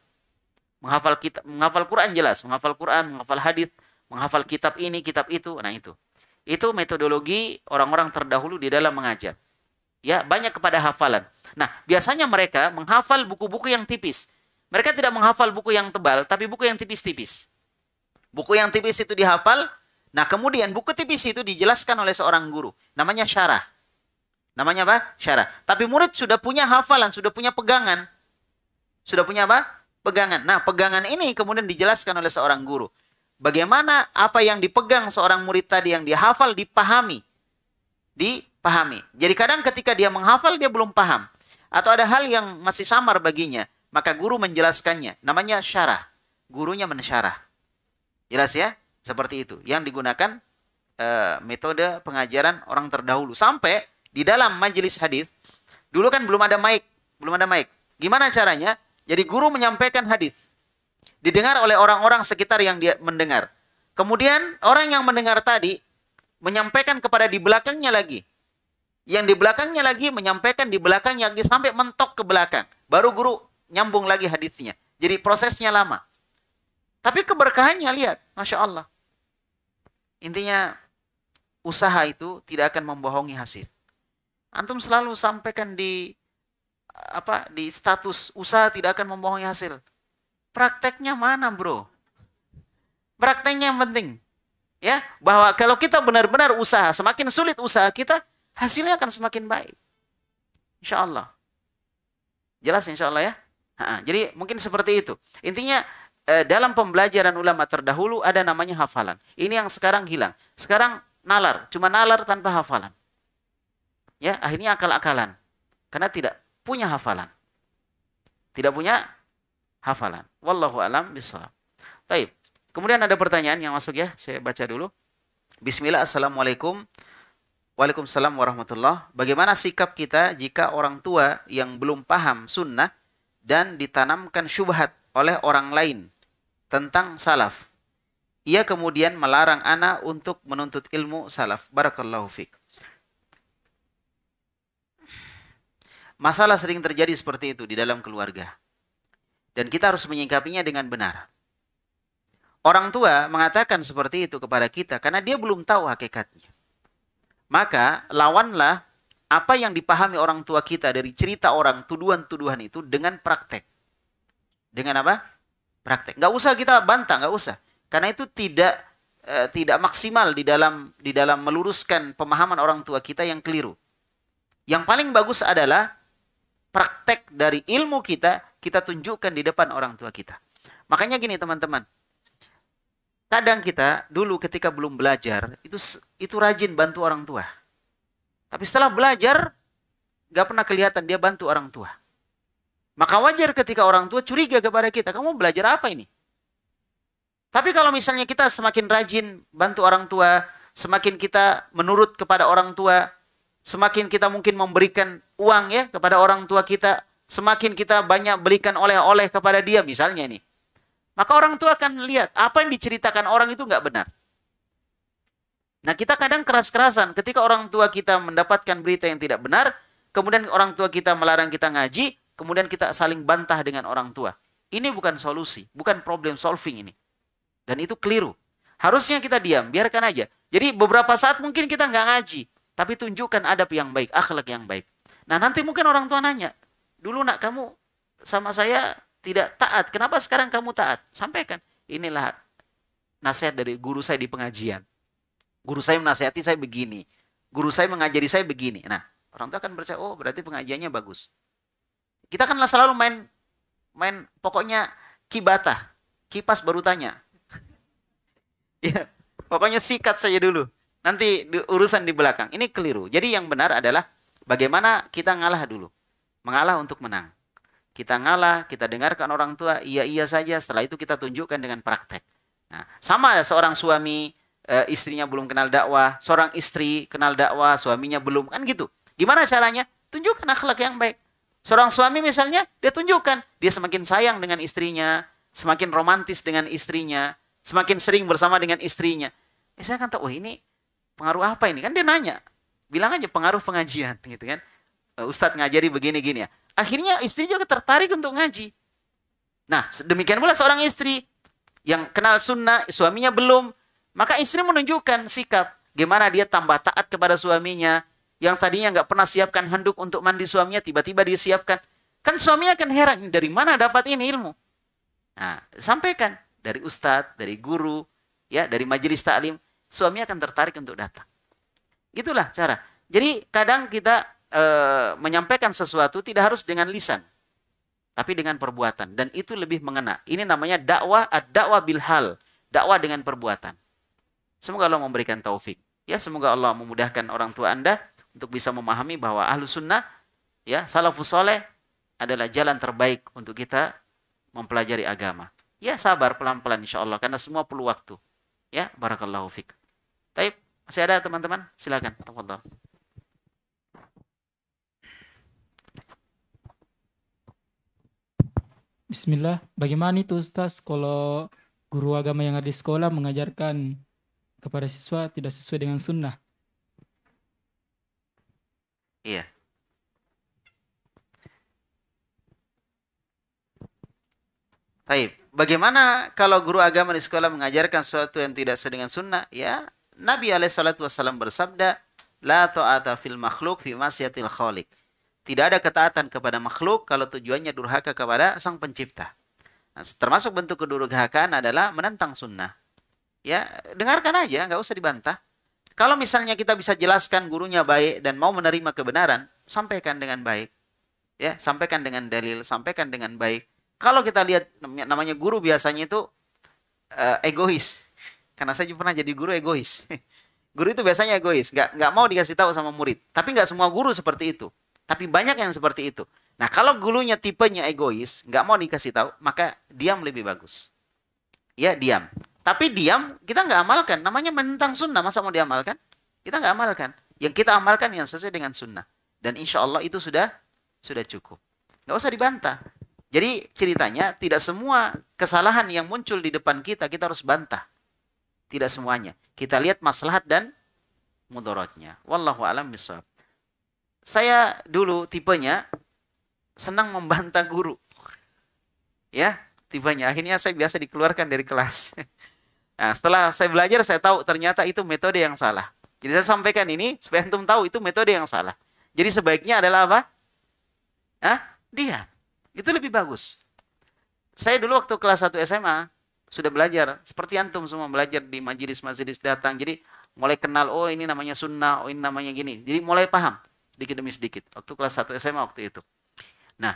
Menghafal kitab, menghafal Quran jelas, menghafal Quran, menghafal hadis, menghafal kitab ini, kitab itu. Nah, itu. Itu metodologi orang-orang terdahulu di dalam mengajar. Ya, banyak kepada hafalan. Nah, biasanya mereka menghafal buku-buku yang tipis. Mereka tidak menghafal buku yang tebal, tapi buku yang tipis-tipis Buku yang tipis itu dihafal. Nah, kemudian buku tipis itu dijelaskan oleh seorang guru. Namanya syarah. Namanya apa? Syarah. Tapi murid sudah punya hafalan, sudah punya pegangan. Sudah punya apa? Pegangan. Nah, pegangan ini kemudian dijelaskan oleh seorang guru. Bagaimana apa yang dipegang seorang murid tadi yang dihafal dipahami. Dipahami. Jadi kadang ketika dia menghafal dia belum paham. Atau ada hal yang masih samar baginya. Maka guru menjelaskannya. Namanya syarah. Gurunya mensyarah. Jelas ya? Seperti itu. Yang digunakan e, metode pengajaran orang terdahulu. Sampai di dalam majelis hadis, dulu kan belum ada mic, belum ada mic. Gimana caranya? Jadi guru menyampaikan hadis. Didengar oleh orang-orang sekitar yang dia mendengar. Kemudian orang yang mendengar tadi menyampaikan kepada di belakangnya lagi. Yang di belakangnya lagi menyampaikan di belakangnya lagi sampai mentok ke belakang. Baru guru nyambung lagi hadisnya. Jadi prosesnya lama. Tapi keberkahannya lihat, masya Allah. Intinya usaha itu tidak akan membohongi hasil. Antum selalu sampaikan di apa di status usaha tidak akan membohongi hasil. Prakteknya mana bro? Prakteknya yang penting ya bahwa kalau kita benar-benar usaha semakin sulit usaha kita hasilnya akan semakin baik. Insya Allah. Jelas insya Allah ya. Ha, jadi mungkin seperti itu. Intinya Eh, dalam pembelajaran ulama terdahulu ada namanya hafalan. Ini yang sekarang hilang. Sekarang nalar, cuma nalar tanpa hafalan. Ya, akhirnya akal-akalan. Karena tidak punya hafalan. Tidak punya hafalan. Wallahu alam bisawab. Baik. Kemudian ada pertanyaan yang masuk ya, saya baca dulu. Bismillah, Assalamualaikum. Waalaikumsalam warahmatullah. Bagaimana sikap kita jika orang tua yang belum paham sunnah dan ditanamkan syubhat oleh orang lain tentang salaf. Ia kemudian melarang anak untuk menuntut ilmu salaf. Barakallahu fiqh. Masalah sering terjadi seperti itu di dalam keluarga. Dan kita harus menyingkapinya dengan benar. Orang tua mengatakan seperti itu kepada kita karena dia belum tahu hakikatnya. Maka lawanlah apa yang dipahami orang tua kita dari cerita orang tuduhan-tuduhan itu dengan praktek. Dengan apa? praktek. Gak usah kita bantah, gak usah. Karena itu tidak e, tidak maksimal di dalam di dalam meluruskan pemahaman orang tua kita yang keliru. Yang paling bagus adalah praktek dari ilmu kita kita tunjukkan di depan orang tua kita. Makanya gini teman-teman. Kadang kita dulu ketika belum belajar itu itu rajin bantu orang tua. Tapi setelah belajar, gak pernah kelihatan dia bantu orang tua. Maka wajar ketika orang tua curiga kepada kita, kamu belajar apa ini? Tapi kalau misalnya kita semakin rajin bantu orang tua, semakin kita menurut kepada orang tua, semakin kita mungkin memberikan uang ya kepada orang tua kita, semakin kita banyak belikan oleh-oleh kepada dia misalnya ini. Maka orang tua akan lihat apa yang diceritakan orang itu nggak benar. Nah kita kadang keras-kerasan ketika orang tua kita mendapatkan berita yang tidak benar, kemudian orang tua kita melarang kita ngaji, kemudian kita saling bantah dengan orang tua. Ini bukan solusi, bukan problem solving ini. Dan itu keliru. Harusnya kita diam, biarkan aja. Jadi beberapa saat mungkin kita nggak ngaji, tapi tunjukkan adab yang baik, akhlak yang baik. Nah nanti mungkin orang tua nanya, dulu nak kamu sama saya tidak taat, kenapa sekarang kamu taat? Sampaikan, inilah nasihat dari guru saya di pengajian. Guru saya menasihati saya begini, guru saya mengajari saya begini. Nah orang tua akan percaya, oh berarti pengajiannya bagus. Kita kan selalu main main pokoknya kibata, kipas baru tanya. ya, pokoknya sikat saja dulu. Nanti di, urusan di belakang. Ini keliru. Jadi yang benar adalah bagaimana kita ngalah dulu. Mengalah untuk menang. Kita ngalah, kita dengarkan orang tua, iya-iya saja. Setelah itu kita tunjukkan dengan praktek. Nah, sama ada seorang suami, e, istrinya belum kenal dakwah. Seorang istri kenal dakwah, suaminya belum. Kan gitu. Gimana caranya? Tunjukkan akhlak yang baik. Seorang suami misalnya, dia tunjukkan. Dia semakin sayang dengan istrinya, semakin romantis dengan istrinya, semakin sering bersama dengan istrinya. Eh, saya akan tahu, oh ini pengaruh apa ini? Kan dia nanya. Bilang aja pengaruh pengajian gitu kan. Eh, Ustadz ngajari begini-gini ya. Akhirnya istri juga tertarik untuk ngaji. Nah, demikian pula seorang istri yang kenal sunnah, suaminya belum. Maka istri menunjukkan sikap. Gimana dia tambah taat kepada suaminya, yang tadinya nggak pernah siapkan handuk untuk mandi suaminya tiba-tiba disiapkan kan suaminya akan heran dari mana dapat ini ilmu nah sampaikan dari ustadz dari guru ya dari majelis taklim suami akan tertarik untuk datang itulah cara jadi kadang kita e, menyampaikan sesuatu tidak harus dengan lisan tapi dengan perbuatan dan itu lebih mengena ini namanya dakwah ad-dakwah bil hal dakwah dengan perbuatan semoga Allah memberikan taufik ya semoga Allah memudahkan orang tua Anda untuk bisa memahami bahwa ahlu sunnah ya salafus soleh adalah jalan terbaik untuk kita mempelajari agama. Ya sabar pelan-pelan insya Allah karena semua perlu waktu. Ya barakallahu fiq Taib, masih ada teman-teman? Silakan. Tafadhol. Bismillah, bagaimana itu Ustaz kalau guru agama yang ada di sekolah mengajarkan
kepada siswa tidak sesuai dengan sunnah?
Iya. Baik, bagaimana kalau guru agama di sekolah mengajarkan sesuatu yang tidak sesuai dengan sunnah? Ya, Nabi alaihi wasallam bersabda, "La ta'ata fil makhluk fi masyatil khaliq." Tidak ada ketaatan kepada makhluk kalau tujuannya durhaka kepada sang pencipta. Nah, termasuk bentuk kedurhakaan adalah menentang sunnah. Ya, dengarkan aja, nggak usah dibantah. Kalau misalnya kita bisa jelaskan gurunya baik dan mau menerima kebenaran, sampaikan dengan baik. Ya, sampaikan dengan dalil, sampaikan dengan baik. Kalau kita lihat namanya guru biasanya itu uh, egois. Karena saya juga pernah jadi guru egois. guru itu biasanya egois, nggak nggak mau dikasih tahu sama murid. Tapi nggak semua guru seperti itu. Tapi banyak yang seperti itu. Nah, kalau gurunya tipenya egois, nggak mau dikasih tahu, maka diam lebih bagus. Ya, diam. Tapi diam, kita nggak amalkan. Namanya mentang sunnah, masa mau diamalkan? Kita nggak amalkan. Yang kita amalkan yang sesuai dengan sunnah. Dan insya Allah itu sudah sudah cukup. Nggak usah dibantah. Jadi ceritanya tidak semua kesalahan yang muncul di depan kita, kita harus bantah. Tidak semuanya. Kita lihat maslahat dan mudorotnya. Wallahu alam bisawab. Saya dulu tipenya senang membantah guru. Ya, tipenya. Akhirnya saya biasa dikeluarkan dari kelas. Nah, setelah saya belajar, saya tahu ternyata itu metode yang salah. Jadi saya sampaikan ini supaya antum tahu itu metode yang salah. Jadi sebaiknya adalah apa? Hah? dia Itu lebih bagus. Saya dulu waktu kelas 1 SMA sudah belajar seperti antum semua belajar di majelis-majelis datang. Jadi mulai kenal oh ini namanya sunnah, oh ini namanya gini. Jadi mulai paham sedikit demi sedikit waktu kelas 1 SMA waktu itu. Nah,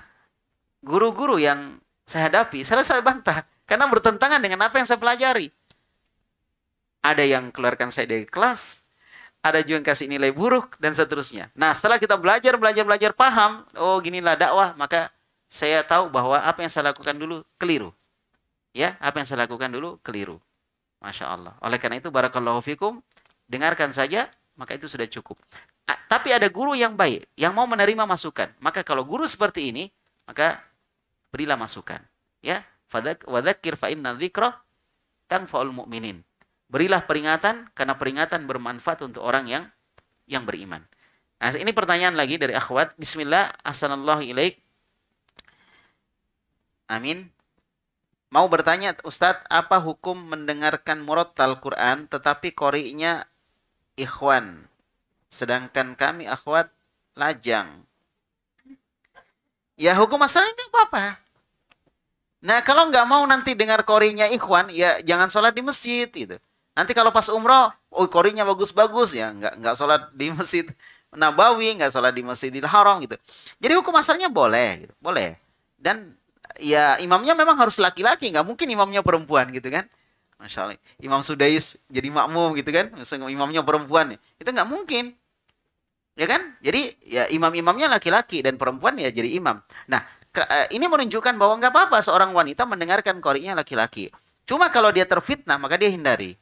guru-guru yang saya hadapi, saya saya bantah karena bertentangan dengan apa yang saya pelajari ada yang keluarkan saya dari kelas, ada juga yang kasih nilai buruk dan seterusnya. Nah, setelah kita belajar, belajar, belajar paham, oh ginilah dakwah, maka saya tahu bahwa apa yang saya lakukan dulu keliru. Ya, apa yang saya lakukan dulu keliru. Masya Allah. Oleh karena itu, barakallahu fikum, dengarkan saja, maka itu sudah cukup. Tapi ada guru yang baik, yang mau menerima masukan. Maka kalau guru seperti ini, maka berilah masukan. Ya, wadzakir fa'inna inna tangfa'ul mu'minin. Berilah peringatan karena peringatan bermanfaat untuk orang yang yang beriman. Nah, ini pertanyaan lagi dari akhwat. Bismillah, assalamualaikum ilaik. Amin. Mau bertanya Ustadz, apa hukum mendengarkan murattal Quran tetapi korinya ikhwan? Sedangkan kami akhwat lajang. Ya hukum asalnya nggak apa-apa. Nah kalau nggak mau nanti dengar korinya ikhwan, ya jangan sholat di masjid gitu. Nanti kalau pas umroh, oh korinya bagus-bagus ya, nggak nggak sholat di masjid Nabawi, nggak sholat di Masjidil Haram gitu. Jadi hukum asalnya boleh, gitu. boleh. Dan ya imamnya memang harus laki-laki, nggak mungkin imamnya perempuan gitu kan? Masya Allah, Imam Sudais jadi makmum gitu kan? Misalnya imamnya perempuan, ya. itu nggak mungkin. Ya kan? Jadi ya imam-imamnya laki-laki dan perempuan ya jadi imam. Nah, ke, uh, ini menunjukkan bahwa nggak apa-apa seorang wanita mendengarkan korinya laki-laki. Cuma kalau dia terfitnah maka dia hindari.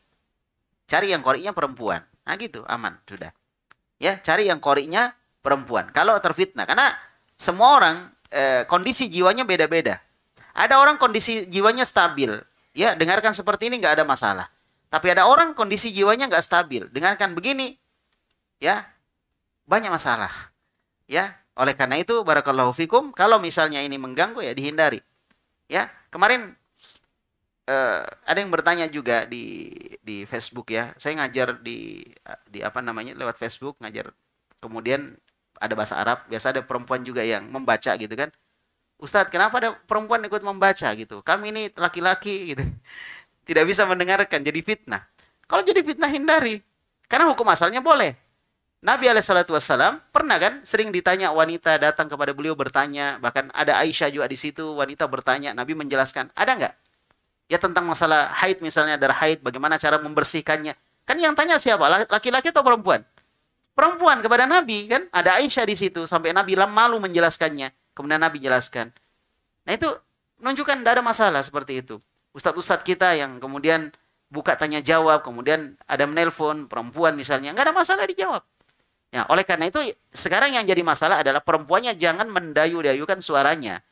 Cari yang koriknya perempuan. Nah gitu, aman, sudah. Ya, cari yang koriknya perempuan. Kalau terfitnah, karena semua orang eh, kondisi jiwanya beda-beda. Ada orang kondisi jiwanya stabil, ya dengarkan seperti ini nggak ada masalah. Tapi ada orang kondisi jiwanya nggak stabil, dengarkan begini, ya banyak masalah, ya. Oleh karena itu, barakallahu fikum. Kalau misalnya ini mengganggu ya dihindari, ya. Kemarin uh, ada yang bertanya juga di di Facebook ya. Saya ngajar di di apa namanya lewat Facebook ngajar. Kemudian ada bahasa Arab. Biasa ada perempuan juga yang membaca gitu kan. Ustadz, kenapa ada perempuan ikut membaca gitu? Kami ini laki-laki gitu. Tidak bisa mendengarkan, jadi fitnah. Kalau jadi fitnah hindari. Karena hukum asalnya boleh. Nabi Alaihissalam pernah kan sering ditanya wanita datang kepada beliau bertanya bahkan ada Aisyah juga di situ wanita bertanya Nabi menjelaskan ada nggak ya tentang masalah haid misalnya darah haid bagaimana cara membersihkannya kan yang tanya siapa laki-laki atau perempuan perempuan kepada Nabi kan ada Aisyah di situ sampai Nabi malu menjelaskannya kemudian Nabi jelaskan nah itu menunjukkan tidak ada masalah seperti itu ustadz-ustadz kita yang kemudian buka tanya jawab kemudian ada menelpon perempuan misalnya nggak ada masalah dijawab ya oleh karena itu sekarang yang jadi masalah adalah perempuannya jangan mendayu-dayukan suaranya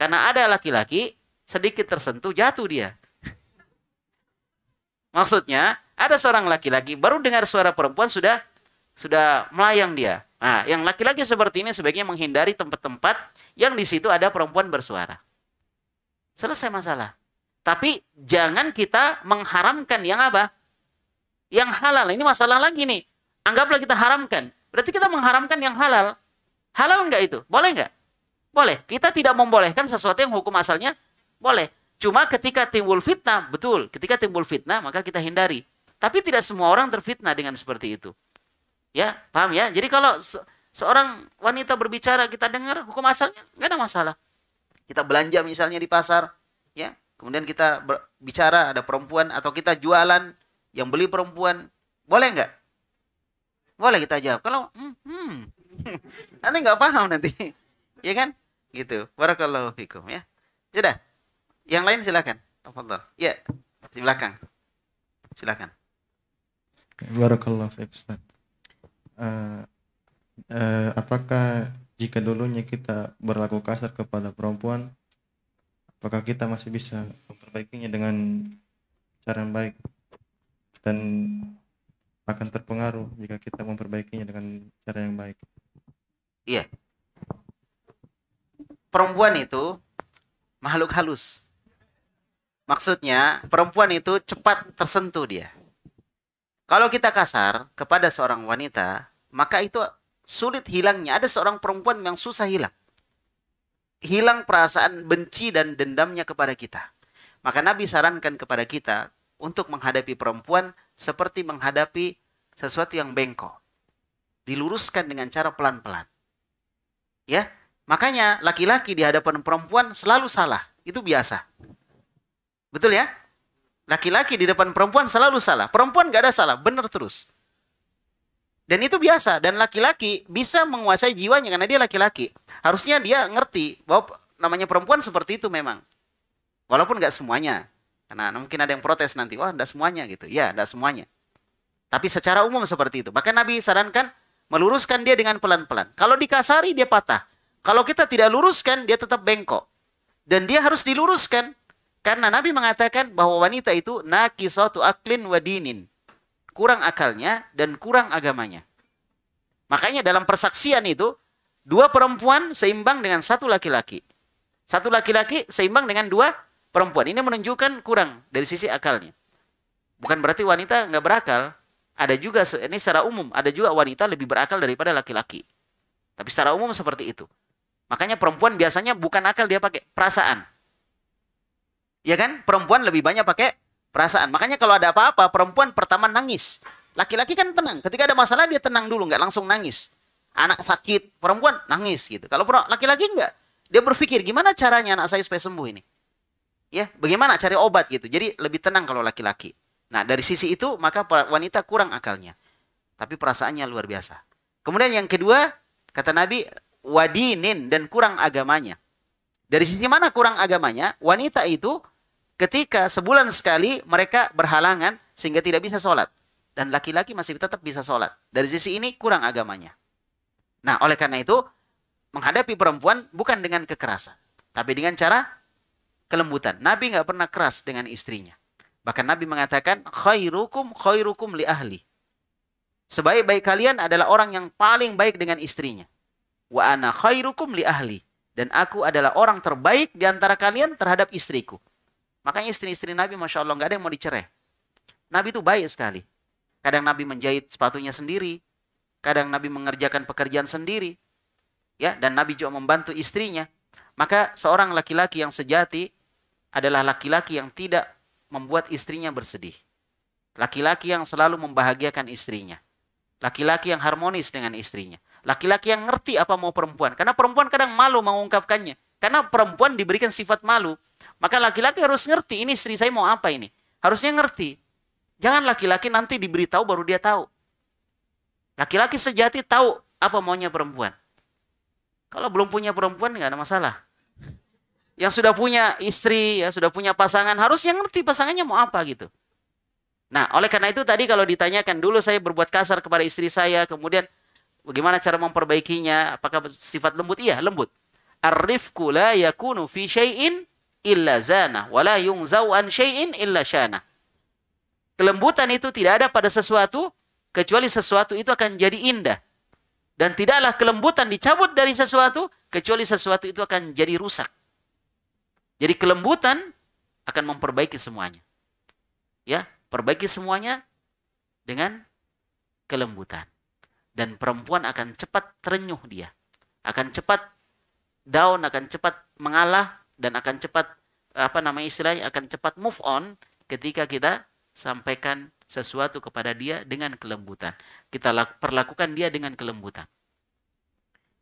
karena ada laki-laki sedikit tersentuh jatuh dia. Maksudnya ada seorang laki-laki baru dengar suara perempuan sudah sudah melayang dia. Nah, yang laki-laki seperti ini sebaiknya menghindari tempat-tempat yang di situ ada perempuan bersuara. Selesai masalah. Tapi jangan kita mengharamkan yang apa? Yang halal. Ini masalah lagi nih. Anggaplah kita haramkan. Berarti kita mengharamkan yang halal. Halal enggak itu? Boleh enggak? Boleh. Kita tidak membolehkan sesuatu yang hukum asalnya boleh. Cuma ketika timbul fitnah, betul. Ketika timbul fitnah, maka kita hindari. Tapi tidak semua orang terfitnah dengan seperti itu. Ya, paham ya? Jadi kalau se seorang wanita berbicara, kita dengar hukum asalnya, nggak ada masalah. Kita belanja misalnya di pasar, ya. Kemudian kita bicara ada perempuan atau kita jualan yang beli perempuan, boleh nggak? Boleh kita jawab. Kalau hmm, hmm. nanti nggak paham nanti, ya kan? Gitu. Barakallahu fikum ya. Sudah. Yang lain silakan. Tafadhol. Ya, di belakang. Silakan. Barakallahu fiik Ustaz. Uh, uh, apakah jika dulunya kita berlaku kasar kepada perempuan, apakah kita masih bisa memperbaikinya dengan cara yang baik dan akan terpengaruh jika kita memperbaikinya dengan cara yang baik? Iya. Perempuan itu makhluk halus. Maksudnya, perempuan itu cepat tersentuh dia. Kalau kita kasar kepada seorang wanita, maka itu sulit hilangnya. Ada seorang perempuan yang susah hilang. Hilang perasaan benci dan dendamnya kepada kita. Maka Nabi sarankan kepada kita untuk menghadapi perempuan seperti menghadapi sesuatu yang bengkok. Diluruskan dengan cara pelan-pelan. Ya, makanya laki-laki di hadapan perempuan selalu salah. Itu biasa. Betul ya? Laki-laki di depan perempuan selalu salah. Perempuan gak ada salah, benar terus. Dan itu biasa. Dan laki-laki bisa menguasai jiwanya karena dia laki-laki. Harusnya dia ngerti bahwa namanya perempuan seperti itu memang. Walaupun gak semuanya. Karena mungkin ada yang protes nanti. Wah, nggak semuanya gitu. Ya, nggak semuanya. Tapi secara umum seperti itu. Bahkan Nabi sarankan meluruskan dia dengan pelan-pelan. Kalau dikasari, dia patah. Kalau kita tidak luruskan, dia tetap bengkok. Dan dia harus diluruskan. Karena Nabi mengatakan bahwa wanita itu nakisatu aklin wadinin. Kurang akalnya dan kurang agamanya. Makanya dalam persaksian itu, dua perempuan seimbang dengan satu laki-laki. Satu laki-laki seimbang dengan dua perempuan. Ini menunjukkan kurang dari sisi akalnya. Bukan berarti wanita nggak berakal. Ada juga, ini secara umum, ada juga wanita lebih berakal daripada laki-laki. Tapi secara umum seperti itu. Makanya perempuan biasanya bukan akal dia pakai perasaan. Ya kan? Perempuan lebih banyak pakai perasaan. Makanya kalau ada apa-apa, perempuan pertama nangis. Laki-laki kan tenang. Ketika ada masalah dia tenang dulu, nggak langsung nangis. Anak sakit, perempuan nangis gitu. Kalau laki-laki nggak, dia berpikir gimana caranya anak saya supaya sembuh ini. Ya, bagaimana cari obat gitu. Jadi lebih tenang kalau laki-laki. Nah, dari sisi itu maka wanita kurang akalnya. Tapi perasaannya luar biasa. Kemudian yang kedua, kata Nabi, wadinin dan kurang agamanya. Dari sisi mana kurang agamanya? Wanita itu ketika sebulan sekali mereka berhalangan sehingga tidak bisa sholat. Dan laki-laki masih tetap bisa sholat. Dari sisi ini kurang agamanya. Nah, oleh karena itu, menghadapi perempuan bukan dengan kekerasan. Tapi dengan cara kelembutan. Nabi nggak pernah keras dengan istrinya. Bahkan Nabi mengatakan, khairukum khairukum li ahli. Sebaik-baik kalian adalah orang yang paling baik dengan istrinya. Wa ana khairukum li ahli. Dan aku adalah orang terbaik di antara kalian terhadap istriku. Makanya istri-istri Nabi Masya Allah gak ada yang mau dicerai. Nabi itu baik sekali. Kadang Nabi menjahit sepatunya sendiri. Kadang Nabi mengerjakan pekerjaan sendiri. ya Dan Nabi juga membantu istrinya. Maka seorang laki-laki yang sejati adalah laki-laki yang tidak membuat istrinya bersedih. Laki-laki yang selalu membahagiakan istrinya. Laki-laki yang harmonis dengan istrinya. Laki-laki yang ngerti apa mau perempuan. Karena perempuan kadang malu mengungkapkannya. Karena perempuan diberikan sifat malu. Maka laki-laki harus ngerti ini istri saya mau apa ini. Harusnya ngerti. Jangan laki-laki nanti diberitahu baru dia tahu. Laki-laki sejati tahu apa maunya perempuan. Kalau belum punya perempuan nggak ada masalah. Yang sudah punya istri, ya sudah punya pasangan harus yang ngerti pasangannya mau apa gitu. Nah, oleh karena itu tadi kalau ditanyakan dulu saya berbuat kasar kepada istri saya, kemudian bagaimana cara memperbaikinya? Apakah sifat lembut? Iya, lembut. Arifku la yakunu fi syai'in illa zana wa la yungzau an syai'in illa syana. Kelembutan itu tidak ada pada sesuatu kecuali sesuatu itu akan jadi indah. Dan tidaklah kelembutan dicabut dari sesuatu kecuali sesuatu itu akan jadi rusak. Jadi kelembutan akan memperbaiki semuanya. Ya, perbaiki semuanya dengan kelembutan. Dan perempuan akan cepat terenyuh dia. Akan cepat daun akan cepat mengalah dan akan cepat apa namanya istilahnya akan cepat move on ketika kita sampaikan sesuatu kepada dia dengan kelembutan. Kita perlakukan dia dengan kelembutan.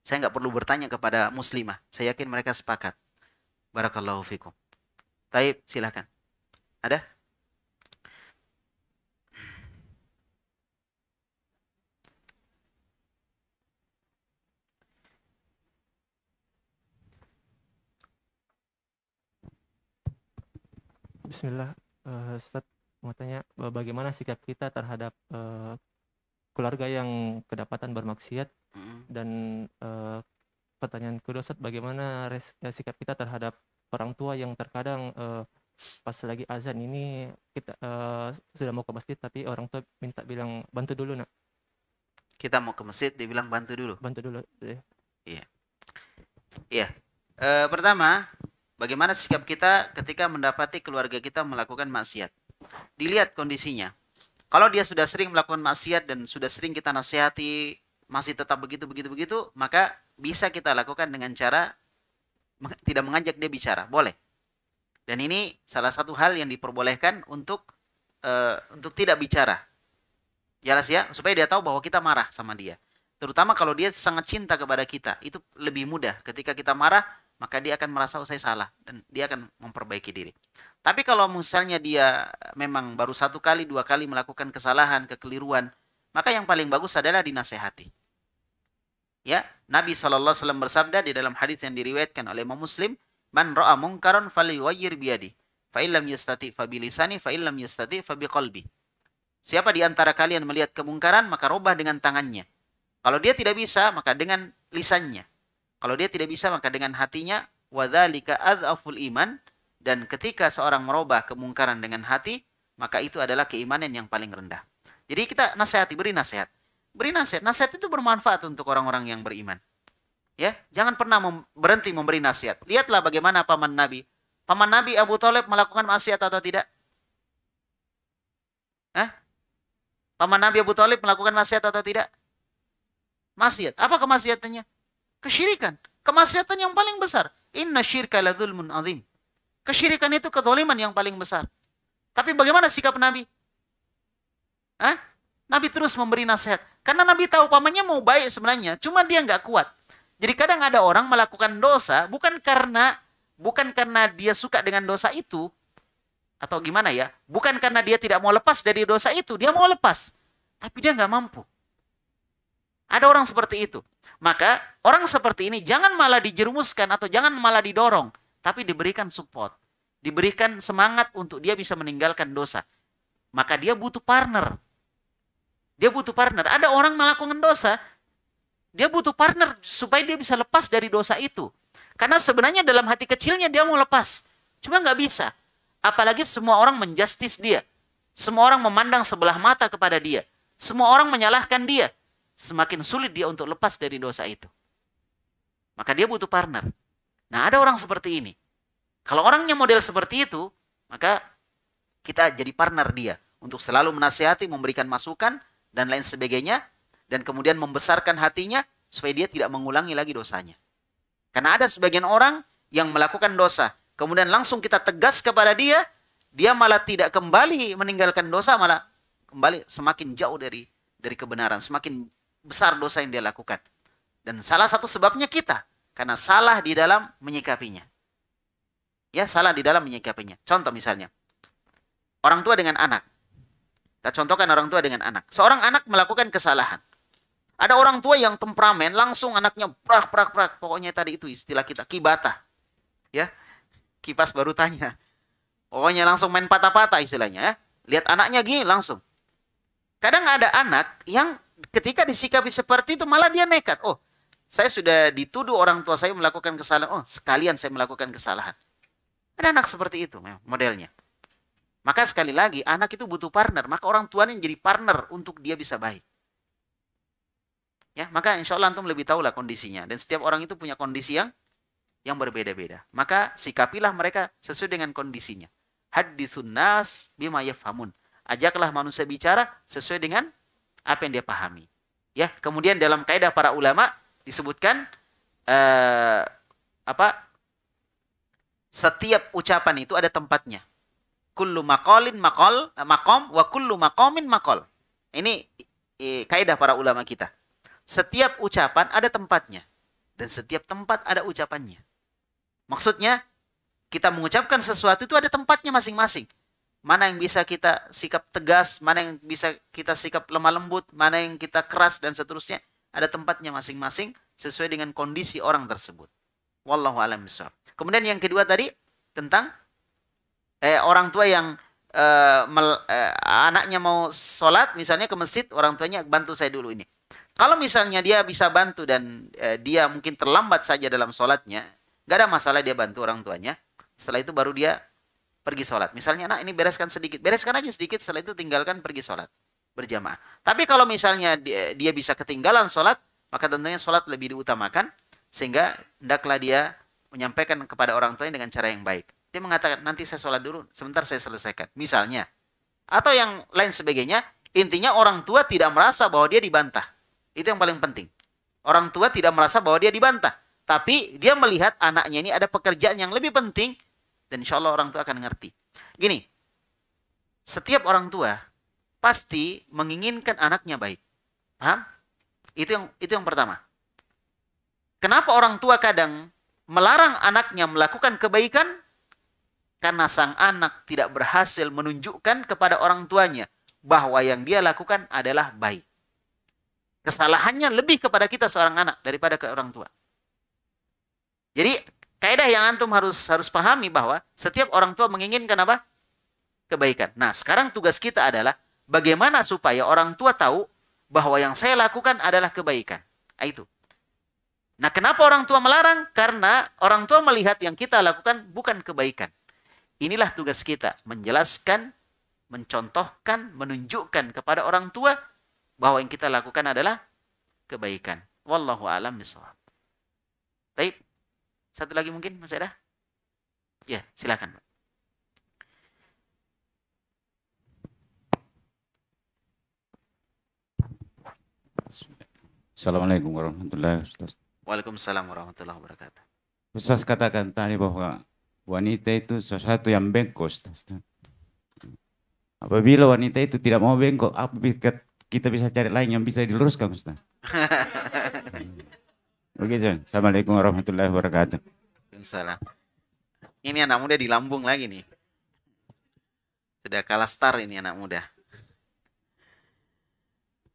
Saya nggak perlu bertanya kepada muslimah. Saya yakin mereka sepakat. Barakallahu fikum. Taib, silahkan. Ada?
Bismillah, uh, eh, Ustaz mau tanya
eh, bagaimana sikap kita terhadap uh, keluarga yang kedapatan bermaksiat mm-hmm. dan uh, pertanyaan kedua Ustaz bagaimana res- sikap kita terhadap orang tua yang terkadang uh, pas lagi azan ini kita uh, sudah mau ke masjid tapi orang tua minta bilang bantu dulu nak kita mau ke masjid dibilang bantu dulu bantu dulu ya. iya iya uh, pertama Bagaimana sikap kita ketika mendapati keluarga kita melakukan maksiat? Dilihat kondisinya. Kalau dia sudah sering melakukan maksiat dan sudah sering kita nasihati, masih tetap begitu begitu begitu, maka bisa kita lakukan dengan cara tidak mengajak dia bicara, boleh. Dan ini salah satu hal yang diperbolehkan untuk uh, untuk tidak bicara. Jelas ya, supaya dia tahu bahwa kita marah sama dia. Terutama kalau dia sangat cinta kepada kita, itu lebih mudah. Ketika kita marah, maka dia akan merasa oh, saya salah dan dia akan memperbaiki diri. Tapi kalau misalnya dia memang baru satu kali, dua kali melakukan kesalahan, kekeliruan, maka yang paling bagus adalah dinasehati. Ya, Nabi SAW bersabda di dalam hadis yang diriwayatkan oleh Imam Muslim, "Man ra'a mungkaron falyughayyir yadi, fa illam yastati fa bilisani, fa illam yastati fa qalbi." Siapa di antara kalian melihat kemungkaran, maka robah dengan tangannya. Kalau dia tidak bisa, maka dengan lisannya. Kalau dia tidak bisa maka dengan hatinya wadzalika adzaful iman dan ketika seorang merubah kemungkaran dengan hati maka itu adalah keimanan yang paling rendah. Jadi kita nasihati, beri nasihat. Beri nasihat. Nasihat itu bermanfaat untuk orang-orang yang beriman. Ya, jangan pernah mem berhenti memberi nasihat. Lihatlah bagaimana paman Nabi. Paman Nabi Abu Thalib melakukan maksiat atau tidak? Hah? Paman Nabi Abu Thalib melakukan maksiat atau tidak? Maksiat. Apa kemaksiatannya? Kesyirikan, kemaksiatan yang paling besar. Inna syirka la zulmun azim. Kesyirikan itu kedoliman yang paling besar. Tapi bagaimana sikap Nabi? Hah? Nabi terus memberi nasihat. Karena Nabi tahu pamannya mau baik sebenarnya, cuma dia nggak kuat. Jadi kadang ada orang melakukan dosa bukan karena bukan karena dia suka dengan dosa itu atau gimana ya, bukan karena dia tidak mau lepas dari dosa itu, dia mau lepas, tapi dia nggak mampu. Ada orang seperti itu. Maka orang seperti ini jangan malah dijerumuskan atau jangan malah didorong, tapi diberikan support, diberikan semangat untuk dia bisa meninggalkan dosa. Maka dia butuh partner. Dia butuh partner. Ada orang melakukan dosa, dia butuh partner supaya dia bisa lepas dari dosa itu. Karena sebenarnya dalam hati kecilnya dia mau lepas, cuma nggak bisa. Apalagi semua orang menjustis dia. Semua orang memandang sebelah mata kepada dia. Semua orang menyalahkan dia semakin sulit dia untuk lepas dari dosa itu. Maka dia butuh partner. Nah, ada orang seperti ini. Kalau orangnya model seperti itu, maka kita jadi partner dia untuk selalu menasihati, memberikan masukan dan lain sebagainya dan kemudian membesarkan hatinya supaya dia tidak mengulangi lagi dosanya. Karena ada sebagian orang yang melakukan dosa, kemudian langsung kita tegas kepada dia, dia malah tidak kembali meninggalkan dosa, malah kembali semakin jauh dari dari kebenaran, semakin besar dosa yang dia lakukan. Dan salah satu sebabnya kita. Karena salah di dalam menyikapinya. Ya, salah di dalam menyikapinya. Contoh misalnya. Orang tua dengan anak. Kita contohkan orang tua dengan anak. Seorang anak melakukan kesalahan. Ada orang tua yang temperamen, langsung anaknya prak prak prak. Pokoknya tadi itu istilah kita kibata. Ya. Kipas baru tanya. Pokoknya langsung main patah-patah istilahnya ya. Lihat anaknya gini langsung. Kadang ada anak yang ketika disikapi seperti itu malah dia nekat. Oh, saya sudah dituduh orang tua saya melakukan kesalahan. Oh, sekalian saya melakukan kesalahan. Ada anak seperti itu modelnya. Maka sekali lagi anak itu butuh partner. Maka orang tuanya jadi partner untuk dia bisa baik. Ya, maka insya Allah antum lebih tahu lah kondisinya. Dan setiap orang itu punya kondisi yang yang berbeda-beda. Maka sikapilah mereka sesuai dengan kondisinya. Hadithun nas bima yafhamun. Ajaklah manusia bicara sesuai dengan apa yang dia pahami. Ya, kemudian dalam kaidah para ulama disebutkan eh, apa? Setiap ucapan itu ada tempatnya. Kullu maqalin makol eh, makom wa kullu maqamin makol. Ini eh, kaidah para ulama kita. Setiap ucapan ada tempatnya dan setiap tempat ada ucapannya. Maksudnya kita mengucapkan sesuatu itu ada tempatnya masing-masing mana yang bisa kita sikap tegas, mana yang bisa kita sikap lemah lembut, mana yang kita keras dan seterusnya. Ada tempatnya masing-masing sesuai dengan kondisi orang tersebut. Wallahu a'lam bishawab. Kemudian yang kedua tadi tentang eh, orang tua yang eh, mel, eh, anaknya mau sholat misalnya ke masjid, orang tuanya bantu saya dulu ini. Kalau misalnya dia bisa bantu dan eh, dia mungkin terlambat saja dalam sholatnya, gak ada masalah dia bantu orang tuanya. Setelah itu baru dia pergi sholat. Misalnya, nah ini bereskan sedikit. Bereskan aja sedikit, setelah itu tinggalkan pergi sholat. Berjamaah. Tapi kalau misalnya dia, eh, dia bisa ketinggalan sholat, maka tentunya sholat lebih diutamakan. Sehingga hendaklah dia menyampaikan kepada orang tuanya dengan cara yang baik. Dia mengatakan, nanti saya sholat dulu, sebentar saya selesaikan. Misalnya. Atau yang lain sebagainya. Intinya orang tua tidak merasa bahwa dia dibantah. Itu yang paling penting. Orang tua tidak merasa bahwa dia dibantah. Tapi dia melihat anaknya ini ada pekerjaan yang lebih penting dan insya Allah orang tua akan ngerti. Gini, setiap orang tua pasti menginginkan anaknya baik. Paham? Itu yang itu yang pertama. Kenapa orang tua kadang melarang anaknya melakukan kebaikan? Karena sang anak tidak berhasil menunjukkan kepada orang tuanya bahwa yang dia lakukan adalah baik. Kesalahannya lebih kepada kita seorang anak daripada ke orang tua. Jadi Kaidah yang antum harus harus pahami bahwa setiap orang tua menginginkan apa? Kebaikan. Nah, sekarang tugas kita adalah bagaimana supaya orang tua tahu bahwa yang saya lakukan adalah kebaikan. Nah, itu. Nah, kenapa orang tua melarang? Karena orang tua melihat yang kita lakukan bukan kebaikan. Inilah tugas kita, menjelaskan, mencontohkan, menunjukkan kepada orang tua bahwa yang kita lakukan adalah kebaikan. Wallahu a'lam bishawab. Baik. Satu lagi mungkin mas Eda? Ya, silakan, Assalamualaikum warahmatullahi wabarakatuh. Waalaikumsalam warahmatullahi wabarakatuh. Ustaz katakan tadi bahwa wanita itu sesuatu yang bengkok. Apabila wanita itu tidak mau bengkok, apa kita bisa cari lain yang bisa diluruskan Ustaz? Begitu. Assalamualaikum warahmatullahi wabarakatuh. Waalaikumsalam. Ini anak muda di lambung lagi nih. Sudah kalah star ini anak muda.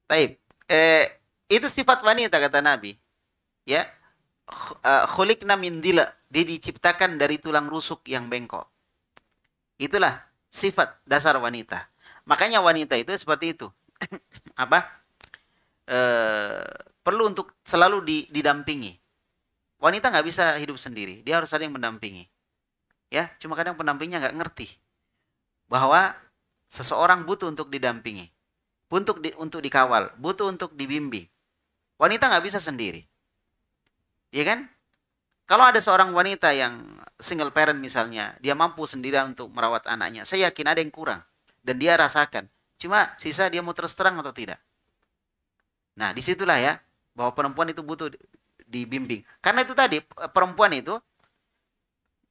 Taib. Eh, itu sifat wanita kata Nabi. Ya. Eh, Khulikna min dila. Dia diciptakan dari tulang rusuk yang bengkok. Itulah sifat dasar wanita. Makanya wanita itu seperti itu. Apa? Eh, perlu untuk selalu didampingi. Wanita nggak bisa hidup sendiri, dia harus ada yang mendampingi. Ya, cuma kadang pendampingnya nggak ngerti bahwa seseorang butuh untuk didampingi, butuh di, untuk dikawal, butuh untuk dibimbing. Wanita nggak bisa sendiri, ya kan? Kalau ada seorang wanita yang single parent misalnya, dia mampu sendirian untuk merawat anaknya, saya yakin ada yang kurang dan dia rasakan. Cuma sisa dia mau terus terang atau tidak. Nah, disitulah ya bahwa perempuan itu butuh dibimbing karena itu tadi perempuan itu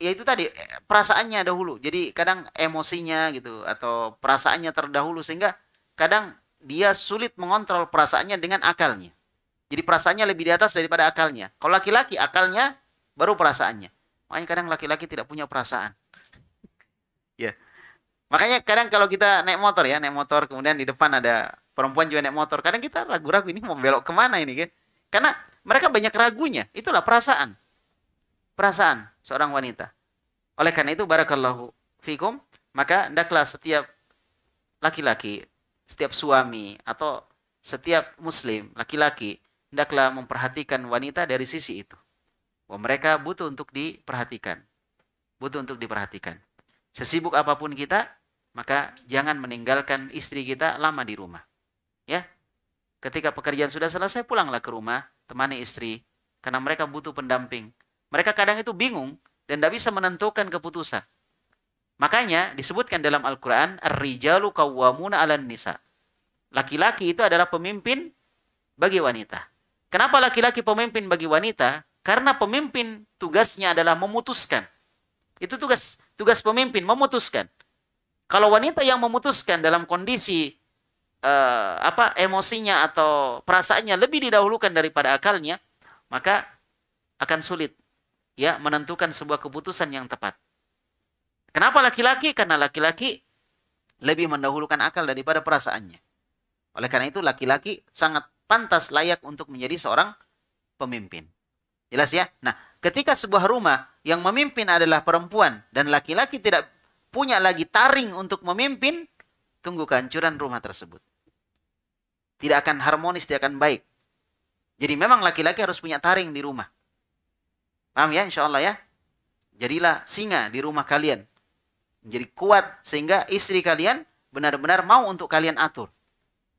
ya itu tadi perasaannya dahulu jadi kadang emosinya gitu atau perasaannya terdahulu sehingga kadang dia sulit mengontrol perasaannya dengan akalnya jadi perasaannya lebih di atas daripada akalnya kalau laki-laki akalnya baru perasaannya makanya kadang laki-laki tidak punya perasaan ya makanya kadang kalau kita naik motor ya naik motor kemudian di depan ada perempuan juga naik motor kadang kita ragu-ragu ini mau belok kemana ini kan karena mereka banyak ragunya itulah perasaan perasaan seorang wanita oleh karena itu barakallahu fikum maka hendaklah setiap laki-laki setiap suami atau setiap muslim laki-laki hendaklah memperhatikan wanita dari sisi itu bahwa mereka butuh untuk diperhatikan butuh untuk diperhatikan sesibuk apapun kita maka jangan meninggalkan istri kita lama di rumah Ya. Ketika pekerjaan sudah selesai pulanglah ke rumah, temani istri karena mereka butuh pendamping. Mereka kadang itu bingung dan tidak bisa menentukan keputusan. Makanya disebutkan dalam Al-Quran, rijalu kawwamuna ala nisa. Laki-laki itu adalah pemimpin bagi wanita. Kenapa laki-laki pemimpin bagi wanita? Karena pemimpin tugasnya adalah memutuskan. Itu tugas tugas pemimpin, memutuskan. Kalau wanita yang memutuskan dalam kondisi uh, apa emosinya atau perasaannya lebih didahulukan daripada akalnya, maka akan sulit ya menentukan sebuah keputusan yang tepat. Kenapa laki-laki? Karena laki-laki lebih mendahulukan akal daripada perasaannya. Oleh karena itu laki-laki sangat pantas layak untuk menjadi seorang pemimpin. Jelas ya? Nah, ketika sebuah rumah yang memimpin adalah perempuan dan laki-laki tidak punya lagi taring untuk memimpin, tunggu kehancuran rumah tersebut. Tidak akan harmonis, tidak akan baik. Jadi memang laki-laki harus punya taring di rumah. Paham ya insya Allah ya? Jadilah singa di rumah kalian. Menjadi kuat sehingga istri kalian benar-benar mau untuk kalian atur.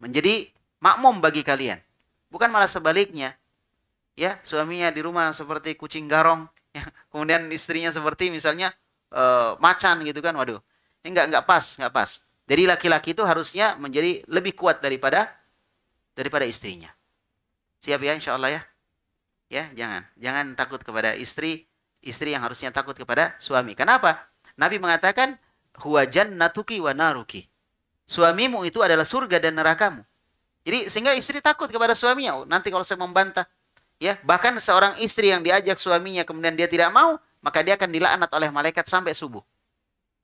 Menjadi makmum bagi kalian. Bukan malah sebaliknya. Ya, suaminya di rumah seperti kucing garong, ya. kemudian istrinya seperti misalnya e, macan gitu kan. Waduh, ini nggak nggak pas, nggak pas. Jadi laki-laki itu harusnya menjadi lebih kuat daripada daripada istrinya. Siap ya insya Allah ya? Ya, jangan. Jangan takut kepada istri, istri yang harusnya takut kepada suami. Kenapa? Nabi mengatakan, huwa jannatuki wa naruki. Suamimu itu adalah surga dan nerakamu. Jadi sehingga istri takut kepada suaminya. Oh, nanti kalau saya membantah, ya bahkan seorang istri yang diajak suaminya kemudian dia tidak mau, maka dia akan dilaknat oleh malaikat sampai subuh.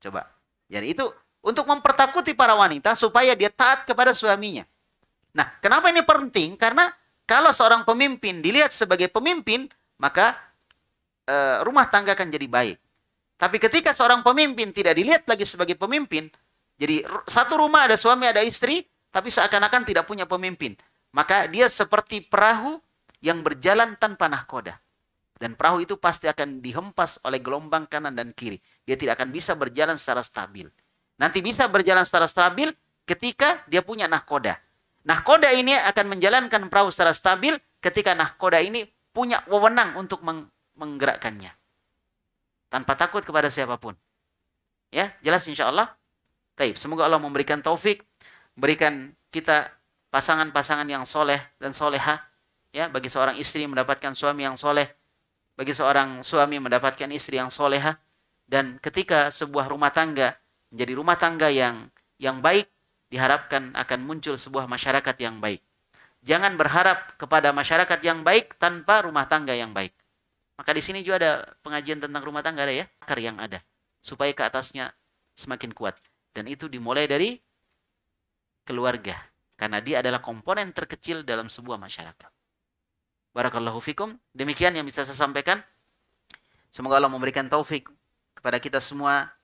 Coba. Jadi itu untuk mempertakuti para wanita supaya dia taat kepada suaminya. Nah, kenapa ini penting? Karena kalau seorang pemimpin dilihat sebagai pemimpin, maka e, rumah tangga akan jadi baik. Tapi ketika seorang pemimpin tidak dilihat lagi sebagai pemimpin, jadi satu rumah ada suami, ada istri, tapi seakan-akan tidak punya pemimpin. Maka dia seperti perahu yang berjalan tanpa nahkoda. Dan perahu itu pasti akan dihempas oleh gelombang kanan dan kiri. Dia tidak akan bisa berjalan secara stabil. Nanti bisa berjalan secara stabil ketika dia punya nahkoda. Nah koda ini akan menjalankan perahu secara stabil ketika nah koda ini punya wewenang untuk menggerakkannya. Tanpa takut kepada siapapun. Ya, jelas insya Allah. Taib. Semoga Allah memberikan taufik, berikan kita pasangan-pasangan yang soleh dan soleha. Ya, bagi seorang istri mendapatkan suami yang soleh, bagi seorang suami mendapatkan istri yang soleha. Dan ketika sebuah rumah tangga menjadi rumah tangga yang yang baik, diharapkan akan muncul sebuah masyarakat yang baik. Jangan berharap kepada masyarakat yang baik tanpa rumah tangga yang baik. Maka di sini juga ada pengajian tentang rumah tangga ada ya, akar yang ada supaya ke atasnya semakin kuat. Dan itu dimulai dari keluarga karena dia adalah komponen terkecil dalam sebuah masyarakat. Barakallahu fikum. Demikian yang bisa saya sampaikan. Semoga Allah memberikan taufik kepada kita semua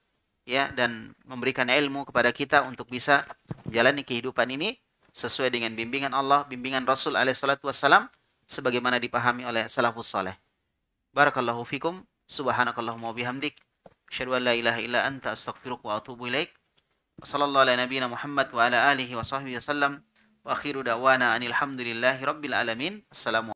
ya dan memberikan ilmu kepada kita untuk bisa menjalani kehidupan ini sesuai dengan bimbingan Allah, bimbingan Rasul alaihi salatu sebagaimana dipahami oleh salafus saleh. Barakallahu fikum, subhanakallahumma bihamdik, la ilaha illa anta astaghfiruka wa atubu ilaik. Wassallallahu ala nabiyyina Muhammad wa ala alihi wa sahbihi wasallam. Wa akhiru da'wana anil hamdulillahi rabbil alamin. Assalamualaikum.